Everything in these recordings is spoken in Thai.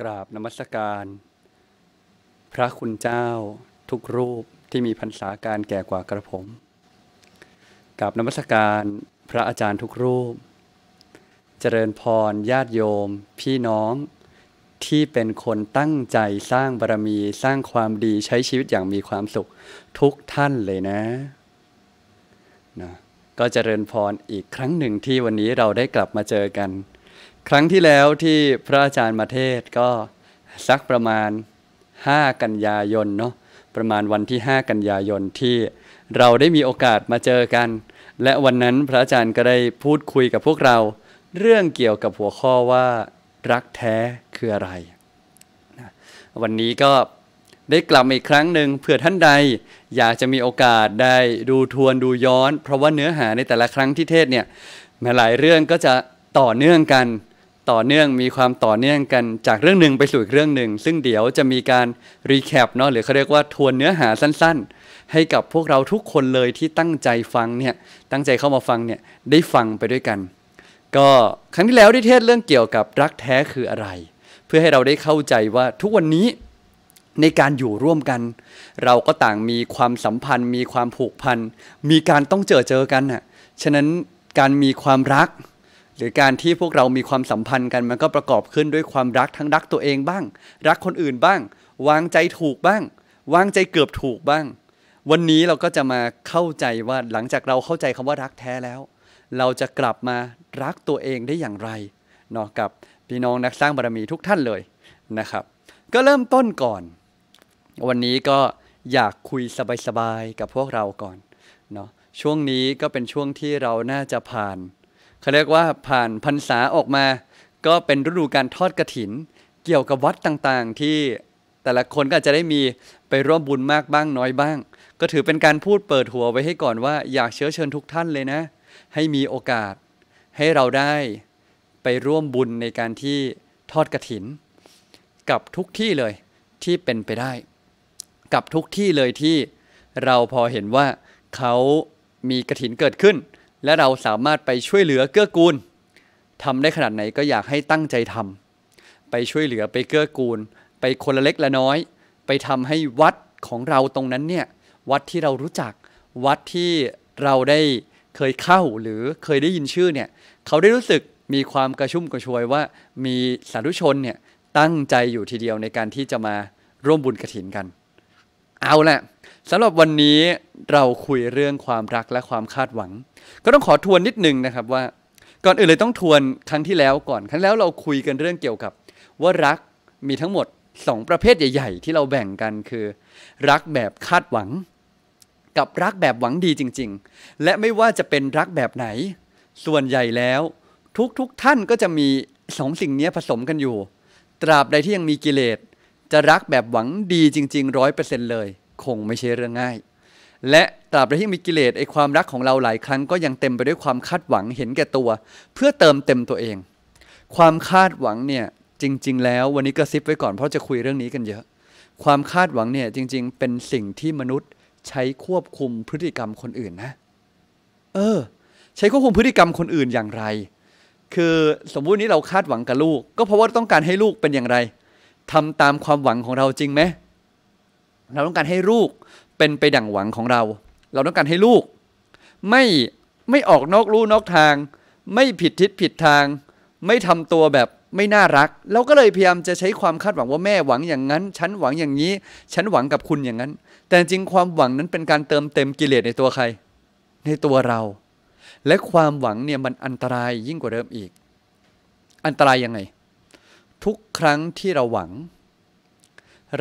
กราบนมัสการ พระคุณเจ้า ทุกรูปที่มีพรรษาการแก่กว่ากระผม กราบนมัสการพระอาจารย์ทุกรูป เจริญพรญาติโยม พี่น้องที่เป็นคนตั้งใจสร้างบารมีสร้างความดีใช้ชีวิตอย่างมีความสุขทุกท่านเลยนะนะก็เจริญพรอีกครั้งหนึ่งที่วันนี้เราได้กลับมาเจอกันครั้งที่แล้วที่พระอาจารย์มาเทศก็สักประมาณ 5 กันยายนเนาะประมาณวันที่ 5 กันยายนที่เราได้มีโอกาสมาเจอกัน และวันนั้นพระอาจารย์ก็ได้พูดคุยกับพวกเรา เรื่องเกี่ยวกับหัวข้อว่ารักแท้คืออะไรวันนี้ก็ได้กลับมาอีกครั้งหนึ่งเผื่อท่านใดอยากจะมีโอกาสได้ดูทวนดูย้อน เพราะว่าเนื้อหาในแต่ละครั้งที่เทศเนี่ยหลายเรื่องก็จะต่อเนื่องกันต่อเนื่องมีความต่อเนื่องกันจากเรื่องหนึ่งไปสู่อีกเรื่องหนึ่ง ซึ่งเดี๋ยวจะมีการรีแคปเนาะหรือเขาเรียกว่าทวนเนื้อหาสั้น ๆ ให้กับพวกเราทุกคนเลยที่ตั้งใจฟังเนี่ยตั้งใจเข้ามาฟังเนี่ยได้ฟังไปด้วยกัน ก็ครั้งที่แล้วที่เทศเรื่องเกี่ยวกับรักแท้คืออะไร เพื่อให้เราได้เข้าใจว่าทุกวันนี้ในการอยู่ร่วมกัน เราก็ต่างมีความสัมพันธ์ มีความผูกพันมีการต้องเจอเจอกันน่ะฉะนั้นการมีความรักรือการที่พวกเรามีความสัมพันธ์กันมันก็ประกอบขึ้นด้วยความรักทั้งรักตัวเองบ้าง รักคนอื่นบ้าง วางใจถูกบ้าง วางใจเกือบถูกบ้าง วันนี้เราก็จะมาเข้าใจว่าหลังจากเราเข้าใจคำว่ารักแท้แล้ว เราจะกลับมารักตัวเองได้อย่างไรเนาะกับพี่น้องนักสร้างบารมีทุกท่านเลยนะครับ ก็เริ่มต้นก่อน วันนี้ก็อยากคุยสบายๆกับพวกเราก่อนเนาะช่วงนี้ก็เป็นช่วงที่เราน่าจะผ่านเขาเรียกว่าผ่านพรรษาออกมา ก็เป็นฤดูการทอดกระถิน เกี่ยวกับวัดต่างๆที่แต่ละคนก็จะได้มีไปร่วมบุญมากบ้างน้อยบ้าง ก็ถือเป็นการพูดเปิดหัวไว้ให้ก่อนว่าอยากเชื้อเชิญทุกท่านเลยนะ ให้มีโอกาสให้เราได้ไปร่วมบุญในการที่ทอดกระถิน กับทุกที่เลยที่เป็นไปได้ กับทุกที่เลยที่เราพอเห็นว่าเขามีกระถินเกิดขึ้นและเราสามารถไปช่วยเหลือเกื้อกูลทำได้ขนาดไหนก็อยากให้ตั้งใจทำไปช่วยเหลือไปเกื้อกูล ไปคนละเล็กละน้อย ไปทำให้วัดของเราตรงนั้นเนี่ยวัดที่เรารู้จักวัดที่เราได้เคยเข้าหรือเคยได้ยินชื่อเนี่ยเขาได้รู้สึกมีความกระชุ่มกระชวยว่า มีสาธุชนเนี่ยตั้งใจอยู่ทีเดียวในการที่จะมาร่วมบุญกระถินกันเอาละสำหรับวันนี้เราคุยเรื่องความรักและความคาดหวัง ก็ต้องขอทวนนิดนึงนะครับว่า ก่อนอื่นเลยต้องทวนครั้งที่แล้วก่อนครั้งแล้วเราคุยกันเรื่องเกี่ยวกับ ว่ารักมีทั้งหมด 2 ประเภทใหญ่ๆที่เราแบ่งกันคือรักแบบคาดหวัง กับรักแบบหวังดีจริงๆ และไม่ว่าจะเป็นรักแบบไหน ส่วนใหญ่แล้ว ทุกๆทท่านก็จะมีสองสิ่งนี้ผสมกันอยู่ ตราบใดที่ยังมีกิเลสจะรักแบบหวังดีจริงๆร้อยเปอร์เซ็นต์เลย คงไม่ใช่เรื่องง่าย และตราบใดที่มีกิเลสไอความรักของเราหลายครั้งก็ยังเต็มไปด้วยความคาดหวังเห็นแก่ตัว เพื่อเติมเต็มตัวเอง ความคาดหวังเนี่ยจริง ๆ แล้ววันนี้กระซิบไว้ก่อนเพราะจะคุยเรื่องนี้กันเยอะ ความคาดหวังเนี่ยจริง ๆ เป็นสิ่งที่มนุษย์ใช้ควบคุมพฤติกรรมคนอื่นนะ เออ ใช้ควบคุมพฤติกรรมคนอื่นอย่างไร คือสมมุตินี้เราคาดหวังกับลูก ก็เพราะว่าต้องการให้ลูกเป็นอย่างไรทำตามความหวังของเราจริงไหมเราต้องการให้ลูกเป็นไปดั่งหวังของเรา เราต้องการให้ลูก ไม่ไม่ออกนอกลู่นอกทาง ไม่ผิดทิศผิดทาง ไม่ทำตัวแบบ ไม่น่ารักเราก็เลยพยายามจะใช้ความคาดหวังว่าแม่หวังอย่างนั้น ฉันหวังอย่างนี้ ฉันหวังกับคุณอย่างนั้น แต่จริงความหวังนั้นเป็นการเติมเต็มกิเลสในตัวใคร ในตัวเรา และความหวังเนี่ยมันอันตรายยิ่งกว่าเดิมอีก อันตรายยังไงทุกครั้งที่เราหวัง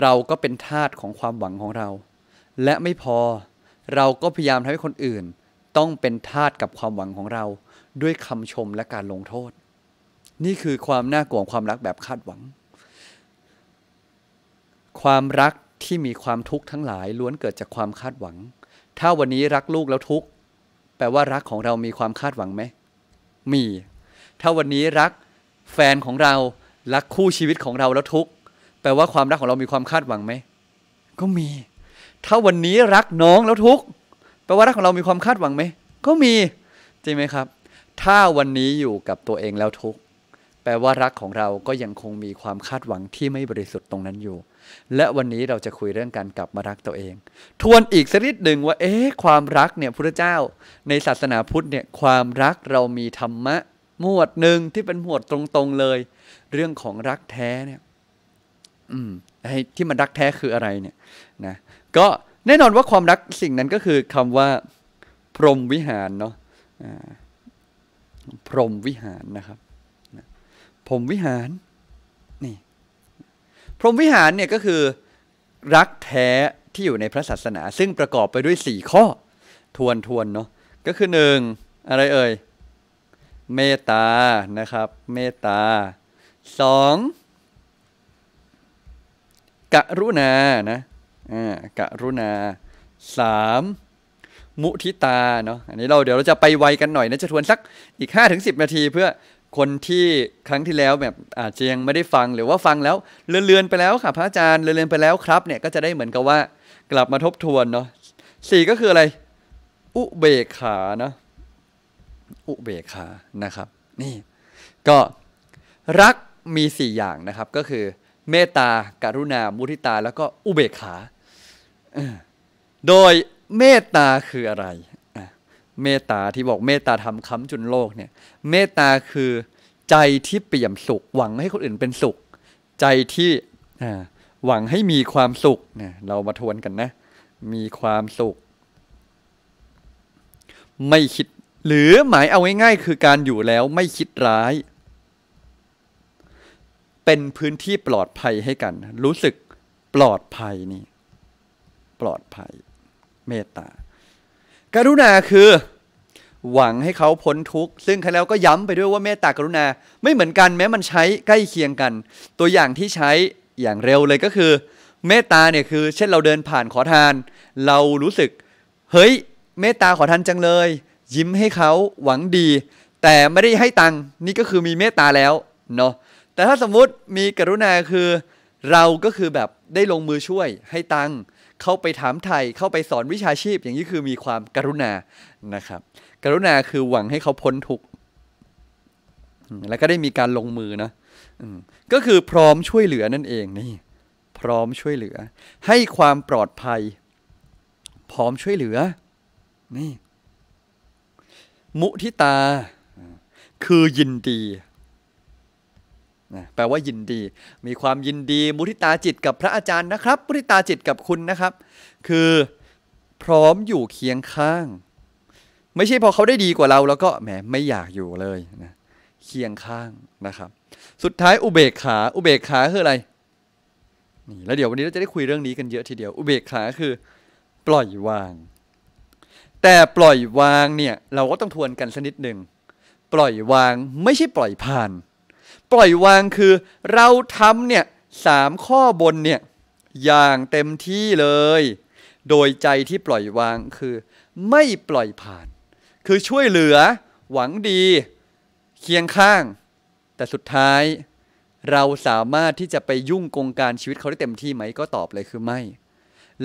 เราก็เป็นทาสของความหวังของเรา และไม่พอเราก็พยายามทำให้คนอื่น ต้องเป็นทาสกับความหวังของเรา ด้วยคำชมและการลงโทษ นี่คือความน่ากลัวความรักแบบคาดหวัง ความรักที่มีความทุกข์ทั้งหลายล้วนเกิดจากความคาดหวัง ถ้าวันนี้รักลูกแล้วทุกข์ แปลว่ารักของเรามีความคาดหวังไหมมี ถ้าวันนี้รัก แฟนของเรารักคู่ชีวิตของเราแล้วทุกข์แปลว่าความรักของเรามีความคาดหวังไหม ก็มี ถ้าวันนี้รักน้องแล้วทุกข์แปลว่า รักของเรามีความคาดหวังไหม ก็มี จริงไหมครับ ถ้าวันนี้อยู่กับตัวเองแล้วทุกข์แปลว่ารักของเราก็ยังคงมีความคาดหวังที่ไม่บริสุทธิ์ตรงนั้นอยู่ และวันนี้เราจะคุยเรื่องการกลับมารักตัวเอง ทวนอีกสักนิดหนึ่งว่า เอ๊ะความรักเนี่ยพระเจ้า ในศาสนาพุทธเนี่ย ความรักเรามีธรรมะหมวดหนึ่งที่เป็นหมวดตรงๆเลย เรื่องของรักแท้เนี่ย อืมไอ้ที่มันรักแท้คืออะไร เนี่ยนะก็แน่นอนว่าความรักสิ่งนั้นก็คือคำว่า พรหมวิหารเนาะพรหมวิหารนะครับพรหมวิหารนี่ พรหมวิหารเนี่ยก็คือ รักแท้ที่อยู่ในพระศาสนา ซึ่งประกอบไปด้วย4ข้อ ทวนทวนเนาะก็คือหนึ่งอะไรเอ่ยเมตตานะครับ เมตตาสองกะรุณานะอ่ากะรุณาสามมุทิตาเนาะอันนี้เราเดี๋ยวเราจะไปไวกันหน่อยนะจะทวนสักอีก 5-10 นาที เพื่อคนที่ครั้งที่แล้วแบบอาจจะยังไม่ได้ฟังหรือว่าฟังแล้ว เลือนๆไปแล้วค่ะพระอาจารย์ เลือนๆไปแล้วครับเนี่ยก็จะได้เหมือนกับว่ากลับมาทบทวนเนาะสี่ก็คืออะไร อุเบกขาเนาะอุเบกขานะครับ นี่ ก็รักมี 4 อย่างนะครับ ก็คือ เมตตาการุณา มุทิตา แล้วก็อุเบกขาโดยเมตตาคืออะไร เมตตาที่บอกเมตตาทำค้ำจุนโลกเนี่ย เมตตาคือใจที่เปี่ยมสุข หวังให้คนอื่นเป็นสุข ใจที่หวังให้มีความสุขเเรามาทวนกันนะ มีความสุข ไม่คิดหรือหมายเอาง่ายๆคือการอยู่แล้วไม่คิดร้ายเป็นพื้นที่ปลอดภัยให้กัน รู้สึกปลอดภัยนี่ ปลอดภัยเมตตาการุณาคือ หวังให้เขาพ้นทุกข์ซึ่งครแล้วก็ย้ำไปด้วยว่าเมตตากรุณาไม่เหมือนกันแม้มันใช้ใกล้เคียงกัน ตัวอย่างที่ใช้อย่างเร็วเลยก็คือเมตตาเนี่ยคือ เช่นเราเดินผ่านขอทาน เรารู้สึก เฮ้ยเมตตาขอทานจังเลยยิ้มให้เขาหวังดีแต่ไม่ได้ให้ตังค์นี่ก็คือมีเมตตาแล้วเนาะแต่ถ้าสมมุติมีกรุณาคือ เราก็คือแบบได้ลงมือช่วยให้ตังค์เข้าไปถามไทยเข้าไปสอนวิชาชีพ อย่างนี้คือมีความกรุณานะครับ กรุณาคือหวังให้เขาพ้นทุกข์แล้วก็ได้มีการลงมือนะก็คือพร้อมช่วยเหลือนั่นเอง นี่ พร้อมช่วยเหลือให้ความปลอดภัย พร้อมช่วยเหลือ นี่มุทิตา คือยินดี แปลว่ายินดี มีความยินดี มุทิตาจิตกับพระอาจารย์นะครับมุทิตาจิตกับคุณนะครับ คือพร้อมอยู่เคียงข้าง ไม่ใช่พอเขาได้ดีกว่าเรา แล้วก็แหมไม่อยากอยู่เลยนะเคียงข้างนะครับ สุดท้ายอุเบกขา อุเบกขา คืออะไร นี่ แล้วเดี๋ยววันนี้เราจะได้คุยเรื่องนี้กันเยอะทีเดียว อุเบกขาคือ ปล่อยวางแต่ปล่อยวางเนี่ยเราก็ต้องทวนกันสักนิดหนึ่ง ปล่อยวางไม่ใช่ปล่อยผ่าน ปล่อยวางคือเราทำเนี่ยสามข้อบนเนี่ยอย่างเต็มที่เลย โดยใจที่ปล่อยวางคือไม่ปล่อยผ่าน คือช่วยเหลือหวังดี เคียงข้าง แต่สุดท้าย เราสามารถที่จะไปยุ่งกงการชีวิตเขาได้เต็มที่ไหมก็ตอบเลยคือไม่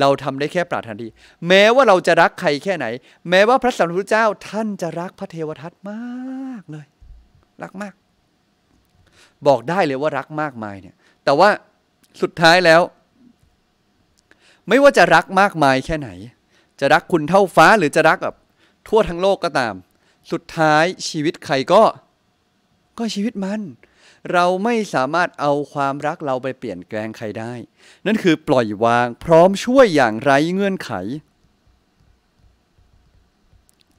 เราทำได้แค่ปรารถนาดีแม้ว่าเราจะรักใครแค่ไหนแม้ว่าพระสัมมาสัมพุทธเจ้าท่านจะรักพระเทวทัตมากเลย รักมาก บอกได้เลยว่ารักมากมายเนี่ย แต่ว่าสุดท้ายแล้ว ไม่ว่าจะรักมากมายแค่ไหน จะรักคุณเท่าฟ้าหรือจะรักแบบทั่วทั้งโลกก็ตาม สุดท้ายชีวิตใครก็ ก็ชีวิตมันเราไม่สามารถเอาความรักเราไปเปลี่ยนแปลงใครได้ นั่นคือปล่อยวางพร้อมช่วยอย่างไร้เงื่อนไข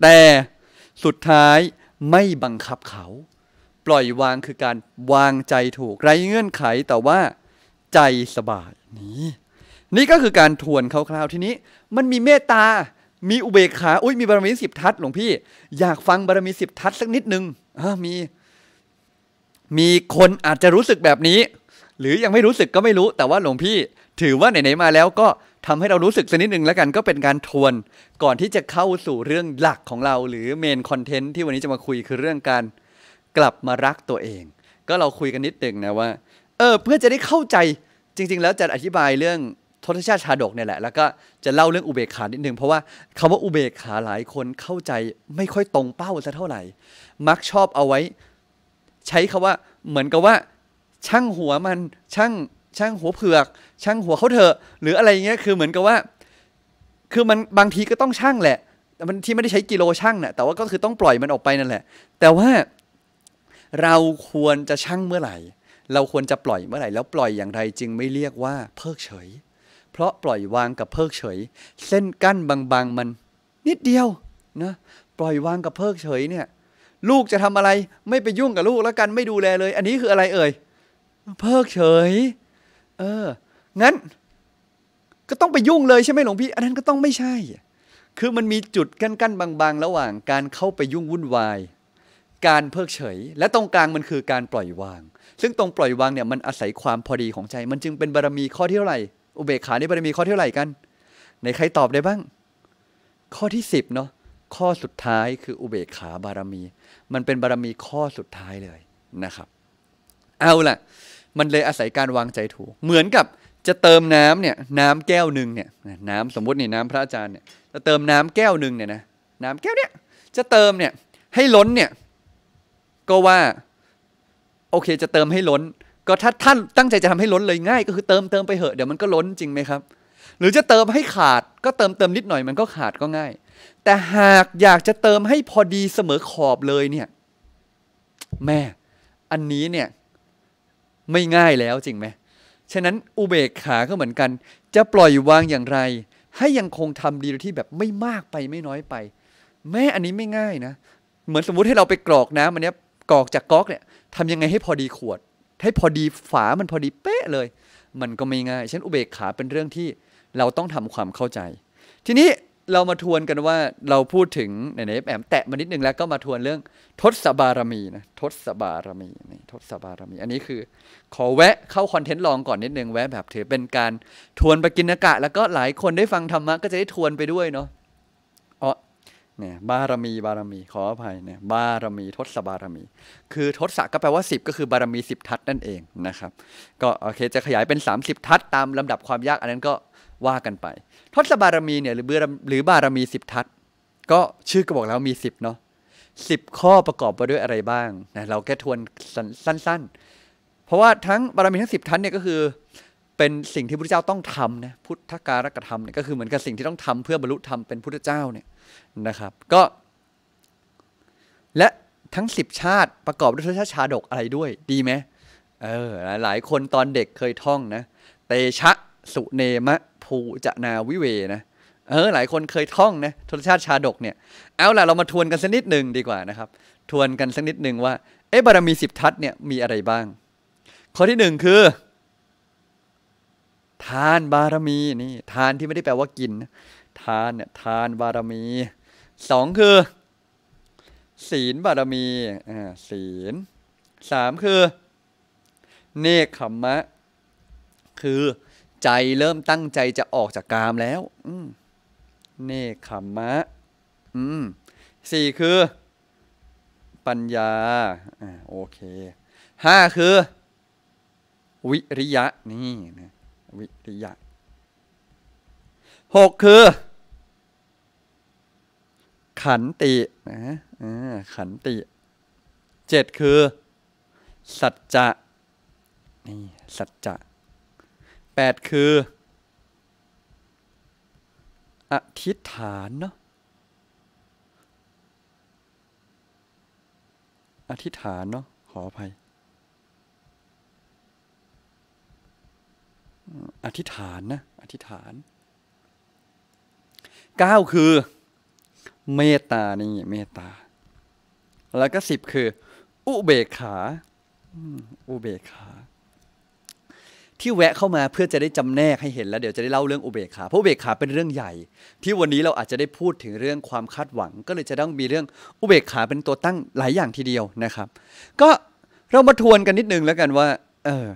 แต่สุดท้ายไม่บังคับเขา ปล่อยวางคือการวางใจถูกไร้เงื่อนไข แต่ว่าใจสบายนี่นี่ก็คือการทวนคร่าวๆทีนี้ มันมีเมตตา มีอุเบกขา อุ้ยมีบารมีสิบทัศหลวงพี่ อยากฟังบารมีสิบทัศสักนิดนึงอ่ามีมีคนอาจจะรู้สึกแบบนี้ หรือยังไม่รู้สึกก็ไม่รู้ แต่ว่าหลวงพี่ถือว่าไหน ๆ มาแล้วก็ทำให้เรารู้สึกสักนิดหนึ่งแล้วกันก็เป็นการทวน ก่อนที่จะเข้าสู่เรื่องหลักของเราหรือเมนคอนเทนต์ที่วันนี้จะมาคุยคือเรื่องการกลับมารักตัวเอง ก็เราคุยกันนิดหนึ่งนะว่า เออ เพื่อจะได้เข้าใจ จริงๆ แล้วจะอธิบายเรื่องทศชาติชาดกเนี่ยแหละแล้วก็จะเล่าเรื่องอุเบกขานิดนึงเพราะว่าคำว่าอุเบกขาหลายคนเข้าใจ ไม่ค่อยตรงเป้าซะเท่าไหร่ มักชอบเอาไว้ใช้คำว่าเหมือนกับว่าช่างหัวมันช่างช่างหัวเผือกช่างหัวเขาเถอะหรืออะไรเงี้ยคือเหมือนกับว่า คือมันบางทีก็ต้องช่างแหละแต่มันที่ไม่ได้ใช้กิโลช่างนะ่ะแต่ว่าก็คือต้องปล่อยมันออกไปนั่นแหละ แต่ว่าเราควรจะช่างเมื่อไหร่ เราควรจะปล่อยเมื่อไหร่แล้วปล่อยอย่างไร จึงไม่เรียกว่าเพิกเฉย เพราะปล่อยวางกับเพิกเฉย เส้นกั้นบางๆมัน นิดเดียวนะปล่อยวางกับเพิกเฉยเนี่ยลูกจะทำอะไรไม่ไปยุ่งกับลูกแล้วกันไม่ดูแลเลย อันนี้คืออะไร เอ่ยเพิกเฉย เออ งั้น ก็ต้องไปยุ่งเลยใช่ไหมหลวงพี่อันนั้นก็ต้องไม่ใช่ คือมันมีจุดกั้นๆบางๆ ระหว่าง การเข้าไปยุ่งวุ่นวาย การเพิกเฉย และตรงกลางมันคือการปล่อยวาง ซึ่งตรงปล่อยวางเนี่ยมันอาศัยความพอดีของใจ มันจึงเป็นบารมีข้อที่เท่าไหร่อุเบกขาในบารมีข้อเท่าไหร่กันในใครตอบได้บ้าง ข้อที่10เนาะข้อสุดท้ายคืออุเบกขาบารมีมันเป็นบารมีข้อสุดท้ายเลยนะครับ เอาล่ะ มันเลยอาศัยการวางใจถูก เหมือนกับจะเติมน้ำเนี่ย น้ำแก้วหนึ่งเนี่ยน้ำสมมตินี่น้ำพระอาจารย์เนี่ยจะเติมน้ำแก้วหนึ่งเนี่ยนะน้ำแก้วเนี่ยจะเติมเนี่ยให้ล้นเนี่ย ก็ว่า โอเคจะเติมให้ล้น ก็ถ้าท่านตั้งใจจะทำให้ล้นเลยง่าย ก็คือเติมเติมไปเหอะ เดี๋ยวมันก็ล้นจริงไหมครับหรือจะเติมให้ขาดก็เติมเติมนิดหน่อย มันก็ขาดก็ง่าย แต่หากอยากจะเติมให้พอดีเสมอขอบเลยเนี่ยแม่อันนี้เนี่ยไม่ง่ายแล้วจริงไหมฉะนั้นอุเบกขาก็เหมือนกัน จะปล่อยวางอย่างไร ให้ยังคงทำดีที่แบบไม่มากไปไม่น้อยไป แม่อันนี้ไม่ง่ายนะเหมือนสมมุติให้เราไปกรอกน้ำอันนี้กรอกจากก๊อกเนี่ยทำยังไงให้พอดีขวด ให้พอดีฝามันพอดีเป๊ะเลย มันก็ไม่ง่ายฉะนั้นอุเบกขาเป็นเรื่องที่เราต้องทำความเข้าใจ ทีนี้เรามาทวนกันว่าเราพูดถึง ไหนๆแอมแตะมานิดนึงแล้วก็มาทวนเรื่องทศบารมีนะทศบารมีนี่ทศบารมี อันนี้คือ ขอแวะเข้าคอนเทนต์ลองก่อนนิดนึงแวะแบบถือเป็นการทวนปกินกะ แล้วก็หลายคนได้ฟังธรรมะ ก็จะได้ทวนไปด้วยเนาะอ๋อเนี่ยบารมีบารมี ขออภัยเนี่ยบารมีทศบารมี คือทศก็แปลว่า10ก็คือบารมี10ทัศนั่นเองนะครับ ก็โอเค จะขยายเป็น 30 ทัศตามลำดับความยากอันนั้นก็ว่ากันไปทศบารมีเนี่ยหรือหรือบารมีสิบทัศก็ชื่อก็บอกแล้วมีสิบเนาะสิบข้อประกอบไปด้วยอะไรบ้างนะเราแค่ทวนสั้นๆเพราะว่าทั้งบารมีทั้งสิบทัศเนี่ยก็คือเป็นสิ่งที่พระเจ้าต้องทำนะพุทธการกธรรมเนี่ยก็คือเหมือนกับสิ่งที่ต้องทำเพื่อบรรลุธรรมเป็นพุทธเจ้าเนี่ยนะครับ ก็ และทั้งสิบชาติประกอบด้วยทศชาดกอะไรด้วยดีไหมเออหลายคนตอนเด็กเคยท่องนะเตชะสุเนมะภูจนาวิเว นะเออหลายคนเคยท่องนะทศชาติชาดกเนี่ยเอาล่ะ เรามาทวนกันสักนิดหนึ่งดีกว่านะครับทวนกันสักนิดหนึ่งว่าเอ๊บารมีสิบทัศเนี่ยมีอะไรบ้าง ข้อที่หนึ่งคือ ทานบารมีนี่ทานที่ไม่ได้แปลว่ากิน ทานเนี่ยทานบารมีสองคือ ศีลบารมีอ่าศีลสามคือ เนคขมมะคือใจ เริ่มตั้งใจจะออกจากกามแล้วอืมเนคขมมะอืมสี่คือ ปัญญาอโอเคห้าคือ วิริยะนี่นะ วิริยะหกคือ ขันตินะขันติเจ็ดคือ สัจจะ นี่สัจจะ8 คือ อธิษฐานเนาะอธิษฐานเนาะขออภัยอธิษฐานนะอธิษฐานเก้าคือเมตตานี่เมตตา แล้วก็สิบคือ อุเบกขาอุเบกขาที่แวะเข้ามาเพื่อจะได้จำแนกให้เห็นแล้วเดี๋ยวจะได้เล่าเรื่องอุเบกขา เพราะอุเบกขาเป็นเรื่องใหญ่ ที่วันนี้เราอาจจะได้พูดถึงเรื่องความคาดหวัง ก็เลยจะต้องมีเรื่องอุเบกขาเป็นตัวตั้งหลายอย่างทีเดียวนะครับ ก็เรามาทวนกันนิดนึงแล้วกันว่า เออ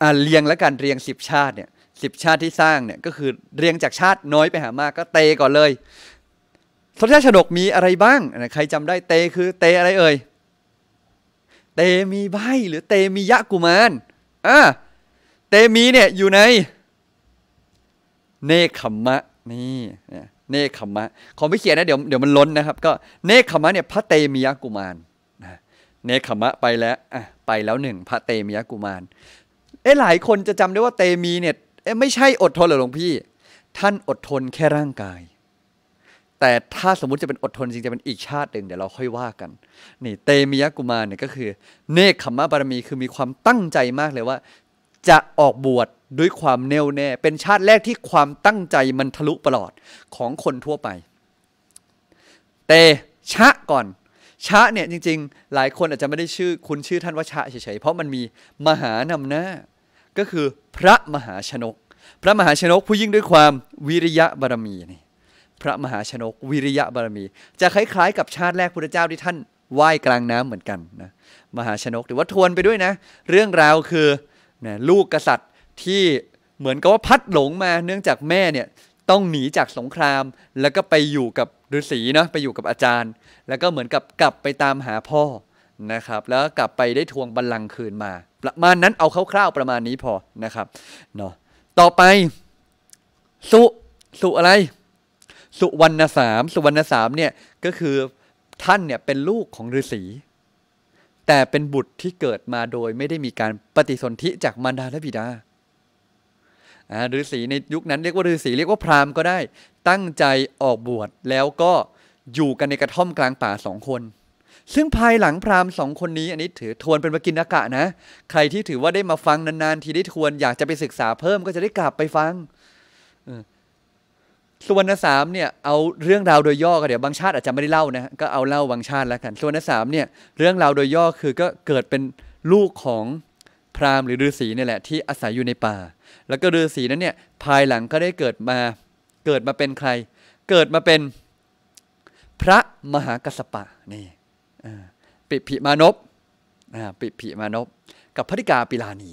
อ่าเรียงแล้วกันเรียงสิบชาติเนี่ยสิบชาติที่สร้างเนี่ยก็คือเรียงจากชาติน้อยไปหามากก็เตก่อนเลยมชาติชนกมีอะไรบ้างใครจำได้เตคือ เตอะไรเอ่ยเตมีใบหรือเตมียะกุมารอ่เตมีเนี่ยอยู่ใน เนคขมะนี่ เนคขมะ ของพี่เขียนนะเดี๋ยวเดี๋ยวมันล้นนะครับก็เนคขมะเนี่ยพระเตมียกุมารเนคขมะไปแล้วอะไปแล้วหนึ่งพระเตมียกุมารเอ้หลายคนจะจำได้ว่าเตมีเนี่ยอไม่ใช่อดทนหรอหลวงพี่ ท่านอดทนแค่ร่างกายแต่ถ้าสมมุติจะเป็นอดทนจริงจะเป็นอีกชาติหนึ่งเดี๋ยวเราค่อยว่ากันนี่เตมียกุมารเนี่ยก็คือ เนคขมมะบารมีคือมีความตั้งใจมากเลยว่า จะออกบวชด้วยความแน่วแน่เป็นชาติแรกที่ความตั้งใจมันทะลุปลอดของคนทั่วไป เตชะก่อนชะเนี่ยจริง ๆ หลายคนอาจจะไม่ได้ชื่อคุณชื่อท่านว่าชะเฉยๆเพราะมันมีมหานำหน้า ก็คือพระมหาชนก พระมหาชนกผู้ยิ่งด้วยความวิริยะบารมีนี่พระมหาชนกวิริยะบารมี จะคล้าย ๆ กับชาติแรกพุทธเจ้าที่ท่านไหว้กลางน้ำเหมือนกันนะมหาชนกหรือว่าทวนไปด้วยนะ เรื่องราวคือนะลูกกษัตริย์ที่เหมือนกับว่าพัดหลงมาเนื่องจากแม่เนี่ยต้องหนีจากสงคราม แล้วก็ไปอยู่กับฤาษีเนาะไปอยู่กับอาจารย์ แล้วก็เหมือนกับกลับไปตามหาพ่อนะครับ แล้วกลับไปได้ทวงบัลลังก์คืนมา ประมาณนั้นเอาคร่าวๆประมาณนี้พอนะครับเนาะต่อไปสุสุอะไรสุวรรณสามสุวรรณสามเนี่ยก็คือท่านเนี่ยเป็นลูกของฤาษีแต่เป็นบุตรที่เกิดมาโดยไม่ได้มีการปฏิสนธิจากมารดาและบิดาฤาษีในยุคนั้นเรียกว่าฤาษีเรียกว่าพราหมณ์ก็ได้ ตั้งใจออกบวชแล้วก็อยู่กันในกระท่อมกลางป่าสองคน ซึ่งภายหลังพราหมณ์สองคนนี้ อันนี้ ถือทวนเป็นปกินอากะนะใครที่ถือว่าได้มาฟังนานๆ ทีได้ทวนอยากจะไปศึกษาเพิ่มก็จะได้กลับไปฟังสุวรรณสามเนี่ยเอาเรื่องราวโดยย่อก็เดี๋ยวบางชาติอาจจะไม่ได้เล่านะก็เอาเล่าบางชาติแล้วกันสุวรรณสามเนี่ยเรื่องราวโดยย่อคือก็เกิดเป็นลูกของพราหมณ์หรือฤาษีนี่แหละ ที่อาศัยอยู่ในป่าแล้วก็ฤาษีนั้นเนี่ยภายหลังก็ได้เกิดมาเกิดมาเป็นใคร เกิดมาเป็นพระมหากัสปะนี่ปิภิมานพปิภิมานพ กับพระธิกาปิลานี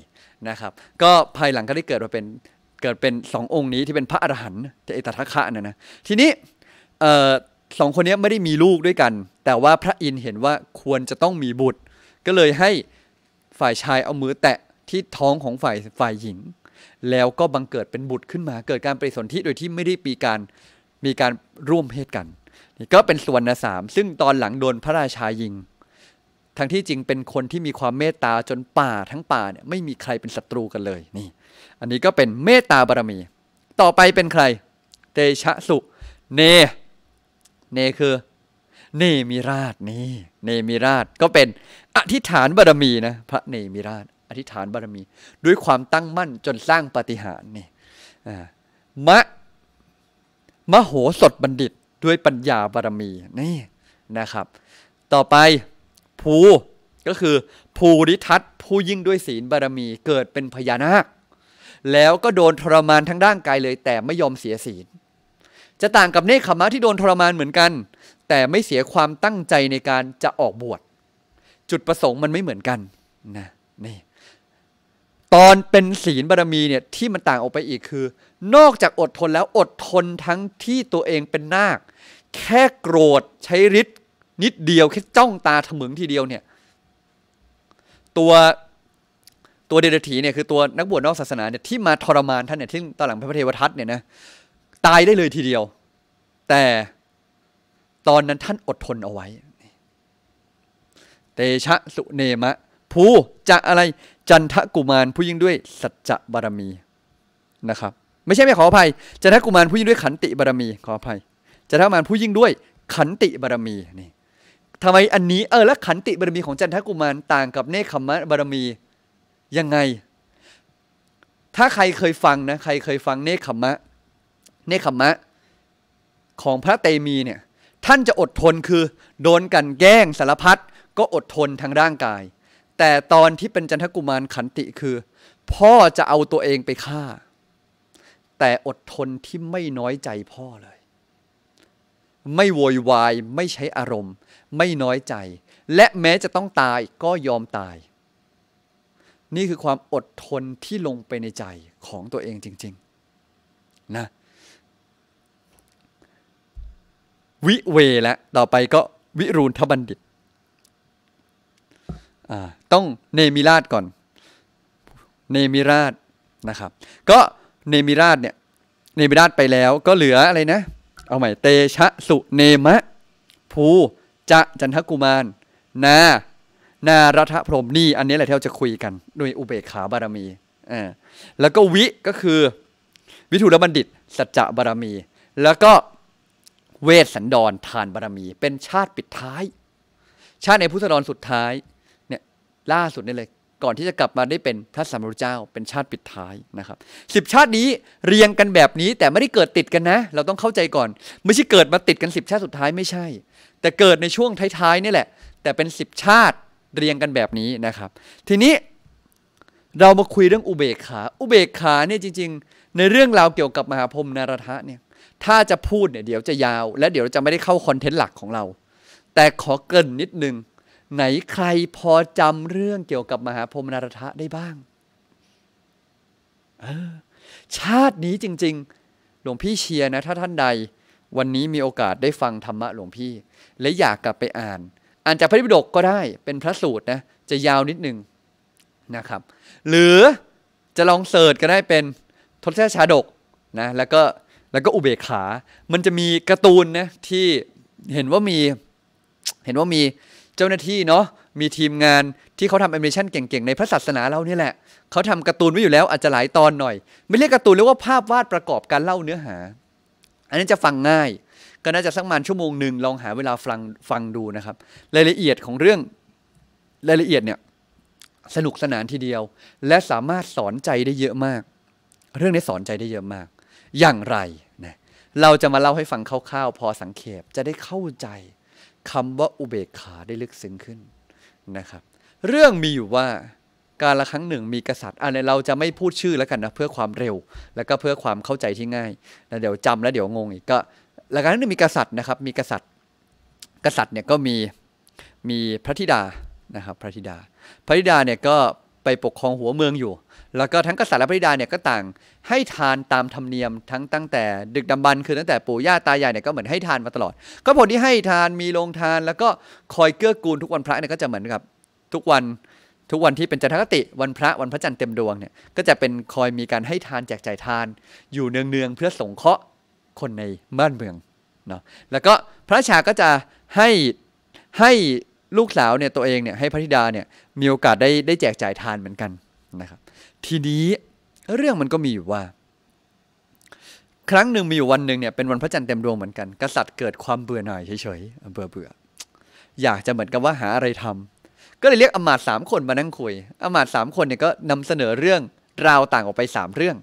นะครับ ก็ภายหลังก็ได้เกิดมาเป็นเกิดเป็นสององค์นี้ที่เป็นพระอรหันต์เอตทัคคะเนี่ยนะทีนี้สองคนนี้ไม่ได้มีลูกด้วยกัน แต่ว่าพระอินเห็นว่าควรจะต้องมีบุตร ก็เลยให้ฝ่ายชายเอามือแตะที่ท้องของฝ่ายฝ่ายหญิง แล้วก็บังเกิดเป็นบุตรขึ้นมา เกิดการปริสนธิโดยที่ไม่ได้ปีการมีการร่วมเพศกันนี่ก็เป็นส่วนนะสามซึ่งตอนหลังโดนพระราชายิง ทั้งที่จริงเป็นคนที่มีความเมตตาจนป่าทั้งป่าเนี่ยไม่มีใครเป็นศัตรูกันเลยนี่อันนี้ก็เป็นเมตตาบารมี ต่อไปเป็นใคร เตชะสุ เน เนคือ เนมิราชนี่เนมิราช ก็เป็นอธิษฐานบารมีนะ พระเนมิราช อธิษฐานบารมี ด้วยความตั้งมั่นจนสร้างปฏิหารนี่มะ มโหสถบัณฑิต ด้วยปัญญาบารมี นี่นะครับ ต่อไป ภู ก็คือ ภูริทัตผู้ยิ่งด้วยศีลบารมี เกิดเป็นพญานาคแล้วก็โดนทรมานทั้งร่างกายเลย แต่ไม่ยอมเสียศีล จะต่างกับเนคขมะที่โดนทรมานเหมือนกัน แต่ไม่เสียความตั้งใจในการจะออกบวช จุดประสงค์มันไม่เหมือนกันนะนี่ตอนเป็นศีลบารรมีเนี่ยที่มันต่างออกไปอีกคือ นอกจากอดทนแล้วอดทนทั้งที่ตัวเองเป็นนาค แค่โกรธใช้ฤทธิ์นิดเดียวแค่จ้องตาถมึงทีเดียวเนี่ยตัวตัวเดรถีเนี่ยคือตัวนักบวชนอกศาสนาเนี่ยที่มาทรมานท่านเนี่ยที่ตอนหลังพระเทวทัตเนี่ยนะตายได้เลยทีเดียว แต่ตอนนั้นท่านอดทนเอาไว้เตชะสุเนมะภูจะอะไรจันทกุมาร ผู้ยิ่งด้วยสัจจะบารมีนะครับ ไม่ใช่ไม่ขออภัยจันทกุมารผู้ยิ่งด้วยขันติบารมี ขออภัยจันทกุมารผู้ยิ่งด้วยขันติบารมีนี่ทำไมอันนี้เออแล้วขันติบารมีของจันทกุมารต่างกับเนคขมะบารมียังไง ถ้าใครเคยฟังนะใครเคยฟังเนคขมมะเนคขมมะของพระเตมีเนี่ยท่านจะอดทนคือ โดนกันแกล้งสารพัดก็อดทนทางร่างกาย แต่ตอนที่เป็นจันทกุมารขันติคือ พ่อจะเอาตัวเองไปฆ่า แต่อดทนที่ไม่น้อยใจพ่อเลย ไม่โวยวายไม่ใช้อารมณ์ ไม่น้อยใจ และแม้จะต้องตายก็ยอมตายนี่คือความอดทนที่ลงไปในใจของตัวเองจริงๆนะวิเวและต่อไปก็วิรูณทบัณฑิต ต้องเนมิราชก่อน เนมิราชนะครับ ก็เนมิราชเนี่ย เนมิราชไปแล้วก็เหลืออะไรนะ เอาใหม่เตชะสุเนมะภูจะจันทกุมารนานารัฐพรมนี่อันนี้แหละที่เราจะคุยกันโดยอุเบกขาบารมีอแล้วก็วิก็คือวิถุรบัณฑิตสัจจะบารมี แล้วก็เวสสันดรทานบารมี เป็นชาติปิดท้าย ชาติในพุทธดรสุดท้ายเนี่ยล่าสุดนี่เลยก่อนที่จะกลับมาได้เป็นพระสัมมาสัมเจ้า เป็นชาติปิดท้ายนะครับสิบชาตินี้เรียงกันแบบนี้ แต่ไม่ได้เกิดติดกันนะ เราต้องเข้าใจก่อนไม่ใช่เกิดมาติดกันสิบชาติสุดท้ายไม่ใช่ แต่เกิดในช่วงท้ายๆ นี่แหละ แต่เป็นสิบชาติเรียงกันแบบนี้นะครับ ทีนี้เรามาคุยเรื่องอุเบกขา อุเบกขาเนี่ยจริง ๆ ในเรื่องราวเกี่ยวกับ มหาพรหมนารทะเนี่ยถ้าจะพูดเนี่ยเดี๋ยวจะยาวและเดี๋ยวจะไม่ได้เข้าคอนเทนต์หลักของเรา แต่ขอเกริ่นนิดนึงไหนใครพอจำเรื่องเกี่ยวกับมหาพรหมนารทะได้บ้างชาตินี้จริงๆ หลวงพี่เชียร์นะถ้าท่านใดวันนี้มีโอกาสได้ฟังธรรมะหลวงพี่ และอยากกลับไปอ่านอ่านจากพระธิดกก็ได้เป็นพระสูตรนะจะยาวนิดหนึ่งนะครับ หรือจะลองเสิร์ชก็ได้เป็นทศชาดกนะแล้วก็แล้วก็อุเบกขา มันจะมีการ์ตูนนะที่เห็นว่ามีเห็นว่ามีเจ้าหน้าที่เนาะมีทีมงานที่เขาทำแอนิเมชันเก่งๆในพระศาสนาเรานี่แหละ เขาทำการ์ตูนไว้อยู่แล้วอาจจะหลายตอนหน่อย ไม่เรียกการ์ตูนเรียกว่าภาพวาดประกอบการเล่าเนื้อหา อันนี้จะฟังง่ายก็น่าจะสักมันชั่วโมงหนึ่งลองหาเวลาฟังฟังดูนะครับ รายละเอียดของเรื่องรายละเอียดเนี่ยสนุกสนานทีเดียว และสามารถสอนใจได้เยอะมาก เรื่องนี้สอนใจได้เยอะมาก อย่างไรนะเราจะมาเล่าให้ฟังคร่าวๆพอสังเขปจะได้เข้าใจคำว่าอุเบกขาได้ลึกซึ้งขึ้นนะครับ เรื่องมีอยู่ว่าการละครั้งหนึ่งมีกษัตริย์อันีเราจะไม่พูดชื่อแล้วกันนะเพื่อความเร็ว แล้วก็เพื่อความเข้าใจที่ง่าย้วเดี๋ยวจำแล้วเดี๋ยวงงอีกก็หลังการนึงมีกษัตริย์นะครับมีกษัตริย์กษัตริย์เนี่ยก็มีมีพระธิดานะครับพระธิดาพระธิดาเนี่ยก็ไปปกครองหัวเมืองอยู่ แล้วก็ทั้งกษัตริย์และพระธิดาเนี่ยก็ต่างให้ทานตามธรรมเนียมทั้งตั้งแต่ดึกดำบรรคือตั้งแต่ปู่ย่าตายายเนี่ยก็เหมือนให้ทานมาตลอด ก็ผลที่ให้ทานมีลงทาน แล้วก็คอยเกื้อกูลทุกวันพระเนี่ยก็จะเหมือนกับทุกวันทุกวันที่เป็นจันทคติวันพระวันพระจันทร์เต็มดวงเนี่ยก็จะเป็นคอยมีการให้ทานแจกจ่ายทาน อยู่เนืองๆเพื่อสงเคราะห์คนในบ้านเมืองเนาะ แล้วก็พระาชาก็จะให้ให้ลูกสาวเนี่ย ตัวเองเนี่ยให้พระธิดาเนี่ยมีโอกาสได้ได้แจกจ่ายทานเหมือนกันนะครับ ทีนี้เรื่องมันก็มีอยู่ว่า ครั้งหนึ่งมีอยู่วันหนึ่งเนี่ยเป็นวันพระจันทร์เต็มดวงเหมือนกันกษัตริย์เกิดความเบื่อหน่ายเฉยๆเบื่อเบื่ออยากจะเหมือนกับว่าหาอะไรทำ ก็เลยเรียกอมาตย์สามคนมานั่งคุยอมาตย์สามคนเนี่ยก็นำเสนอเรื่องราวต่างออกไปสามเรื่อง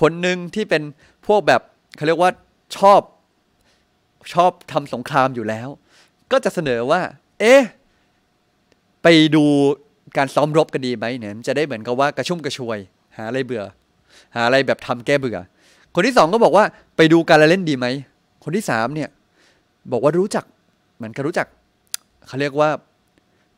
คนหนึ่งที่เป็นพวกแบบเขาเรียกว่าชอบชอบทำสงครามอยู่แล้ว ก็จะเสนอว่า เอ๊ะไปดูการซ้อมรบกันดีไหมเนี่ยจะได้เหมือนกับว่ากระชุ่มกระชวยหาอะไรเบื่อ หา อะไรแบบทำแก้เบื่อคนที่สองก็บอกว่าไปดูการละเล่นดีไหม คนที่สามเนี่ย บอกว่ารู้จัก เหมือนกับรู้จัก เขาเรียกว่า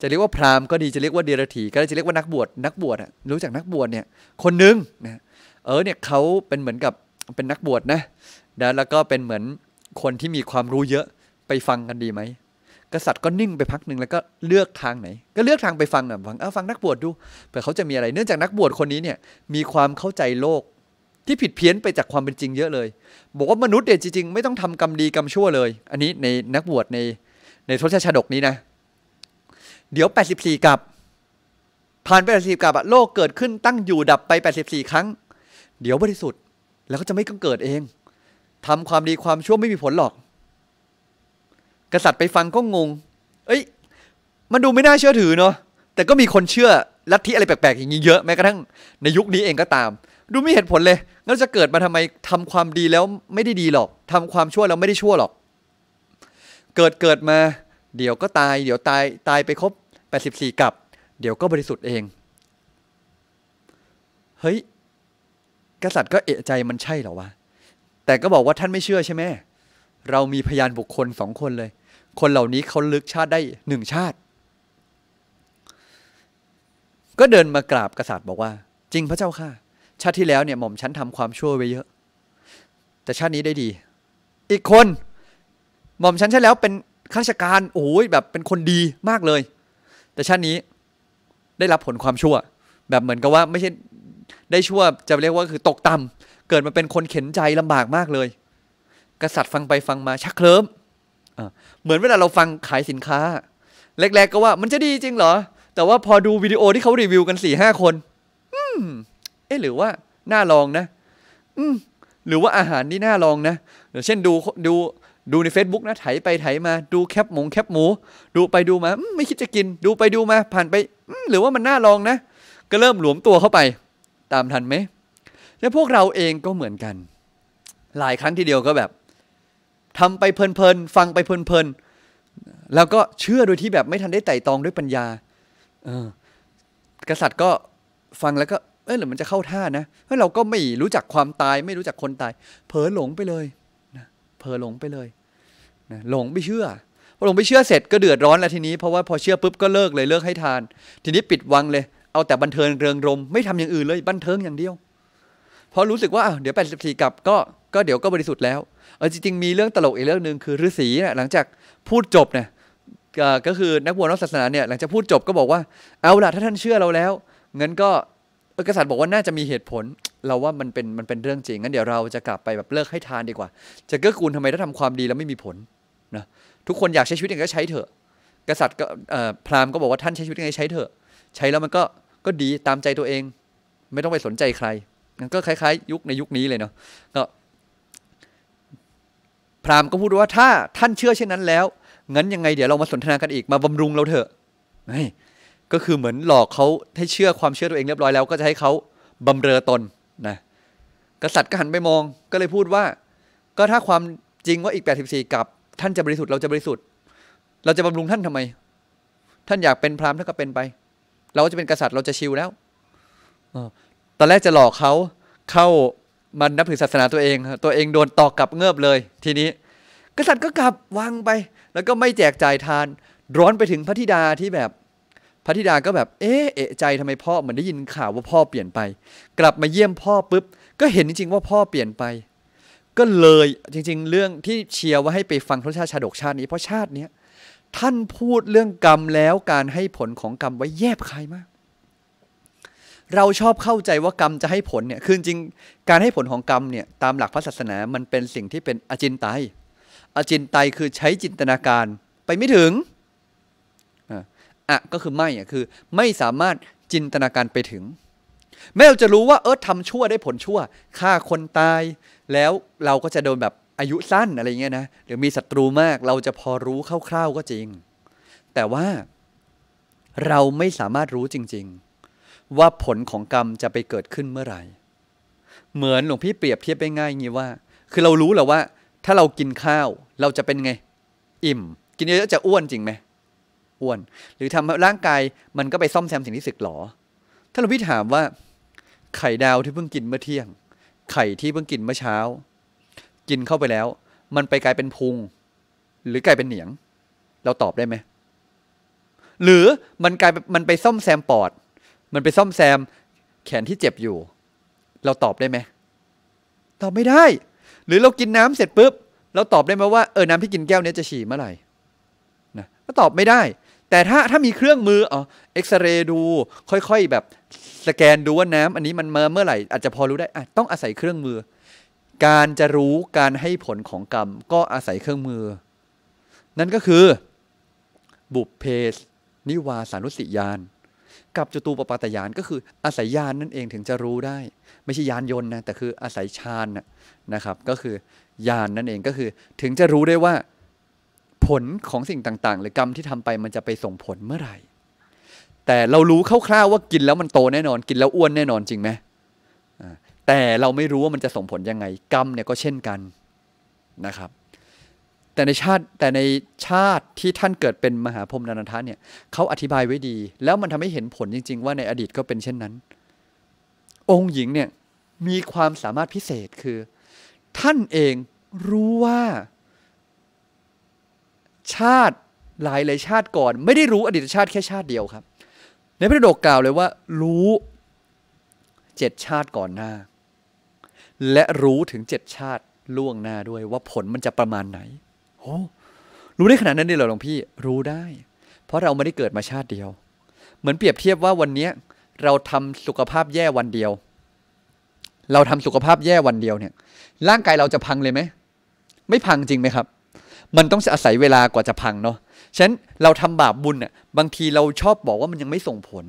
จะเรียกว่าพราหมณ์ก็ดีจะเรียกว่าเดรธีก็ได้จะเรียกว่านักบวชนักบวชอะรู้จักนักบวชเนี่ย คนนึงนะเออเนี่ยเขาเป็นเหมือนกับเป็นนักบวชนะนะแล้วก็เป็นเหมือนคนที่มีความรู้เยอะไปฟังกันดีไหมกษัตริย์ก็นิ่งไปพักหนึ่งแล้วก็เลือกทางไหน ก็เลือกทางไปฟังอ่ะฟังเอาฟังนักบวชดดูเผื่อเขาจะมีอะไร เนื่องจากนักบวชคนนี้เนี่ยมีความเข้าใจโลกที่ผิดเพี้ยนไปจากความเป็นจริงเยอะเลย บอกว่ามนุษย์เด็ดจริงๆไม่ต้องทำกรรมดีกรรมชั่วเลย อันนี้ในนักบวชในในทศชาดกนี้นะ เดี๋ยว84กับ ผ่านไป84กับโลกเกิดขึ้นตั้งอยู่ดับไป 84 ครั้ง เดี๋ยวบริสุทธิ์แล้วก็จะไม่ก็งเกิดเองทำความดีความชั่วไม่มีผลหรอก กษัตริย์ไปฟังก็งงเอ้ย มันดูไม่น่าเชื่อถือเนาะ แต่ก็มีคนเชื่อลัทธิอะไรแปลกๆอย่างนี้เยอะ แม้กระทั่งในยุคนี้เองก็ตาม ดูไม่เหตุผลเลยงั้นจะเกิดมาทำไมทำความดีแล้วไม่ได้ดีหรอก ทำความชั่วแล้วไม่ได้ชั่วหรอก เกิดเกิดมา เดี๋ยวก็ตาย เดี๋ยวตายตายไปครบ 84กับ เดี๋ยวก็บริสุทธิ์เอง เฮ้ย กษัตริย์ก็เอะใจมันใช่เหรอวะแต่ก็บอกว่าท่านไม่เชื่อใช่ไหม เรามีพยานบุคคลสองคนเลย คนเหล่านี้เขาลึกชาติได้หนึ่งชาติ ก็เดินมากราบกษัตริย์บอกว่า จริงพระเจ้าค่ะ ชาติที่แล้วเนี่ย หม่อมฉันทำความชั่วไว้เยอะ แต่ชาตินี้ได้ดี อีกคน หม่อมฉันใช่แล้วเป็นข้าราชการโอ้ยแบบเป็นคนดีมากเลย แต่ชาตินี้ได้รับผลความชั่ว แบบเหมือนกับว่าไม่ใช่ได้ชั่วจะเรียกว่าคือตกต่ำ เกิดมาเป็นคนเข็นใจลำบากมากเลย กษัตริย์ฟังไปฟังมาชักเคลิ้มเหมือนเวลาเราฟังขายสินค้าแรกๆก็ว่ามันจะดีจริงเหรอ แต่ว่าพอดูวิดีโอที่เขารีวิวกันสี่ห้าคน อืมเอ๊ะหรือว่าน่าลองนะ อืมหรือว่าอาหารนี่น่าลองนะี๋ยวเช่นดูดูดูใน Facebook นะไถไปไถมา ดูแคปหมูแคปหมู ดูไปดูมาไม่คิดจะกินดูไปดูมา ผ่านไปหรือว่ามันน่าลองนะก็เริ่มหลวมตัวเข้าไปตามทันไหม และพวกเราเองก็เหมือนกัน หลายครั้งทีเดียวก็แบบ ทำไปเพลินๆฟังไปเพลินๆแล้วก็เชื่อโดยที่แบบไม่ทันได้ไต่ตองด้วยปัญญา เออ กษัตริย์ก็ฟังแล้วก็เออหรือมันจะเข้าท่านะเฮ้เราก็ไม่รู้จักความตาย ไม่รู้จักคนตายเผลอหลงไปเลยนะเผลอหลงไปเลยนะหลงไปเชื่อพอหลงไปเชื่อเสร็จ ก็เดือดร้อนแล้วทีนี้เพราะว่าพอเชื่อปุ๊บก็เลิกเลย เลิกให้ทาน ทีนี้ปิดวังเลยเอาแต่บันเทิงเริงรม ไม่ทำอย่างอื่นเลย บันเทิงอย่างเดียว เพราะรู้สึกว่าเดี๋ยวแปดสิบสี่กลับก็ก็เดี๋ยวก็บริสุทธิ์แล้วเออจริงๆมีเรื่องตลกอีกเรื่องหนึ่งคือฤาษีเนี่ยหลังจากพูดจบเนี่ย ก็คือนักบวชนักศาสนาเนี่ย หลังจากพูดจบก็บอกว่าเอาล่ะถ้าท่านเชื่อเราแล้วงั้นก็กษัตริย์บอกว่าน่าจะมีเหตุผล เราว่ามันเป็นมันเป็นเรื่องจริงงั้นเดี๋ยวเราจะกลับไปแบบเลิกให้ทานดีกว่า จะเกื้อกูลทำไมถ้าทำความดีแล้วไม่มีผลนะทุกคนอยากใช้ชีวิตอย่างก็ใช้เถอะกษัตริย์ก็พราหมณ์ก็บอกว่าท่านใช้ชีวิตยังไงใช้เถอะใช้แล้วมันก็ก็ดีตามใจตัวเองไม่ต้องไปสนใจใคร ก็คล้าย ๆ ยุคในยุคนี้เลยเนาะก็พราหมณ์ก็พูดว่าถ้าท่านเชื่อเช่นนั้นแล้ว งั้นยังไงเดี๋ยวเรามาสนทนากันอีกมาบำรุงเราเถอะก็คือเหมือนหลอกเขาให้เชื่อความเชื่อตัวเองเรียบร้อยแล้วก็จะให้เขาบำเรอตนนะกษัตริย์ก็หันไปมองก็เลยพูดว่า ก็ถ้าความจริงว่าอีก84กับ ท่านจะบริสุทธิ์เราจะบริสุทธิ์ เราจะบำรุงท่านทำไม ท่านอยากเป็นพราหมณ์ท่านก็เป็นไปเราก็จะเป็นกษัตริย์เราจะชิลแล้วตอนแรกจะหลอกเขาเข้ามันนับถือศาสนาตัวเอง ตัวเองโดนตอกกลับเงือบเลย ทีนี้ กษัตริย์ก็กลับวางไป แล้วก็ไม่แจกจ่ายทาน ร้อนไปถึงพระธิดาที่แบบพระธิดาก็แบบเอ๊ะเอะใจทำไมพ่อเหมือนได้ยินข่าวว่าพ่อเปลี่ยนไป กลับมาเยี่ยมพ่อปุ๊บก็เห็นจริงๆว่าพ่อเปลี่ยนไป ก็เลยจริง ๆ เรื่องที่เชียร์ว่าให้ไปฟังพระชาติชาดกชาติ นี้เพราะชาติเนี้ยท่านพูดเรื่องกรรมแล้วการให้ผลของกรรมไว้แยบคายมาก เราชอบเข้าใจว่ากรรมจะให้ผลเนี่ยคือจริงการให้ผลของกรรมเนี่ยตามหลักพระศาสนามันเป็นสิ่งที่เป็นอจินไตย อจินไตยคือใช้จินตนาการไปไม่ถึง อ่ะก็คือไม่อ่ะคือไม่สามารถจินตนาการไปถึง แม้เราจะรู้ว่าเออทำชั่วได้ผลชั่วฆ่าคนตายแล้วเราก็จะโดนแบบอายุสั้นอะไรเงี้ยนะหรือมีศัตรูมาก เราจะพอรู้คร่าวๆก็จริง แต่ว่า เราไม่สามารถรู้จริงๆ ว่าผลของกรรมจะไปเกิดขึ้นเมื่อไหร่เหมือนหลวงพี่เปรียบเทียบไปง่ายงี้ว่า คือเรารู้แหละว่า ถ้าเรากินข้าว เราจะเป็นไง อิ่ม กินเยอะจะอ้วนจริงไหมอ้วน หรือทำร่างกายมันก็ไปซ่อมแซมสิ่งที่สึกหรอถ้าหลวงพี่ถามว่า ไข่ดาวที่เพิ่งกินเมื่อเที่ยง ไข่ที่เพิ่งกินเมื่อเช้ากินเข้าไปแล้ว มันไปกลายเป็นพุง หรือกลายเป็นเหนียง เราตอบได้ไหมหรือมันกลายมันไปซ่อมแซมปอด มันไปซ่อมแซมแขนที่เจ็บอยู่ เราตอบได้ไหมตอบไม่ได้ หรือเรากินน้ำเสร็จปุ๊บเราตอบได้ไหมว่า เออน้ำที่กินแก้วนี้จะฉี่เมื่อไหร่นะก็ตอบไม่ได้ แต่ถ้าถ้ามีเครื่องมืออ๋อเอ็กซเรย์ดู ค่อยๆแบบ สแกนดูว่าน้ำอันนี้ มันมาเมื่อไหร่ อาจจะพอรู้ได้อะต้องอาศัยเครื่องมือการจะรู้การให้ผลของกรรมก็อาศัยเครื่องมือ นั่นก็คือบุพเพสนิวาสานุสิยานกับจตูปปาตยานก็คืออาศัยยานนั่นเองถึงจะรู้ได้ ไม่ใช่ยานยนต์นะแต่คืออาศัยฌานนะครับ ก็คือยานนั่นเองก็คือถึงจะรู้ได้ว่าผลของสิ่งต่างๆ หรือกรรมที่ทำไปมันจะไปส่งผลเมื่อไหร่ แต่เรารู้คร่าวๆว่ากินแล้วมันโตแน่นอน กินแล้วอ้วนแน่นอนจริงไหมแต่เราไม่รู้ว่ามันจะส่งผลยังไงกรรมเนี่ย ก็เช่นกันนะครับ แต่ในชาติแต่ในชาติที่ท่านเกิดเป็นมหาพรหมนันทะเนี่ยเขาอธิบายไว้ดี แล้วมันทำให้เห็นผลจริงๆว่าในอดีตก็เป็นเช่นนั้น องค์หญิงเนี่ยมีความสามารถพิเศษคือ ท่านเองรู้ว่า ชาติหลายหลายชาติก่อน ไม่ได้รู้อดีตชาติแค่ชาติเดียวครับ ในพระโดกกล่าวเลยว่ารู้เจ็ดชาติก่อนหน้าและรู้ถึงเจ็ดชาติล่วงหน้าด้วยว่าผลมันจะประมาณไหน โอ้รู้ได้ขนาดนั้นเลยเหรอหลวงพี่ รู้ได้ เพราะเราไม่ได้เกิดมาชาติเดียว เหมือนเปรียบเทียบว่าวันนี้เราทำสุขภาพแย่วันเดียว เราทำสุขภาพแย่วันเดียวเนี่ย ร่างกายเราจะพังเลยไหมไม่พังจริงไหมครับ มันต้องอาศัยเวลากว่าจะพังเนาะฉะนั้นเราทำบาปบุญอ่ะบางทีเราชอบบอกว่ามันยังไม่ส่งผล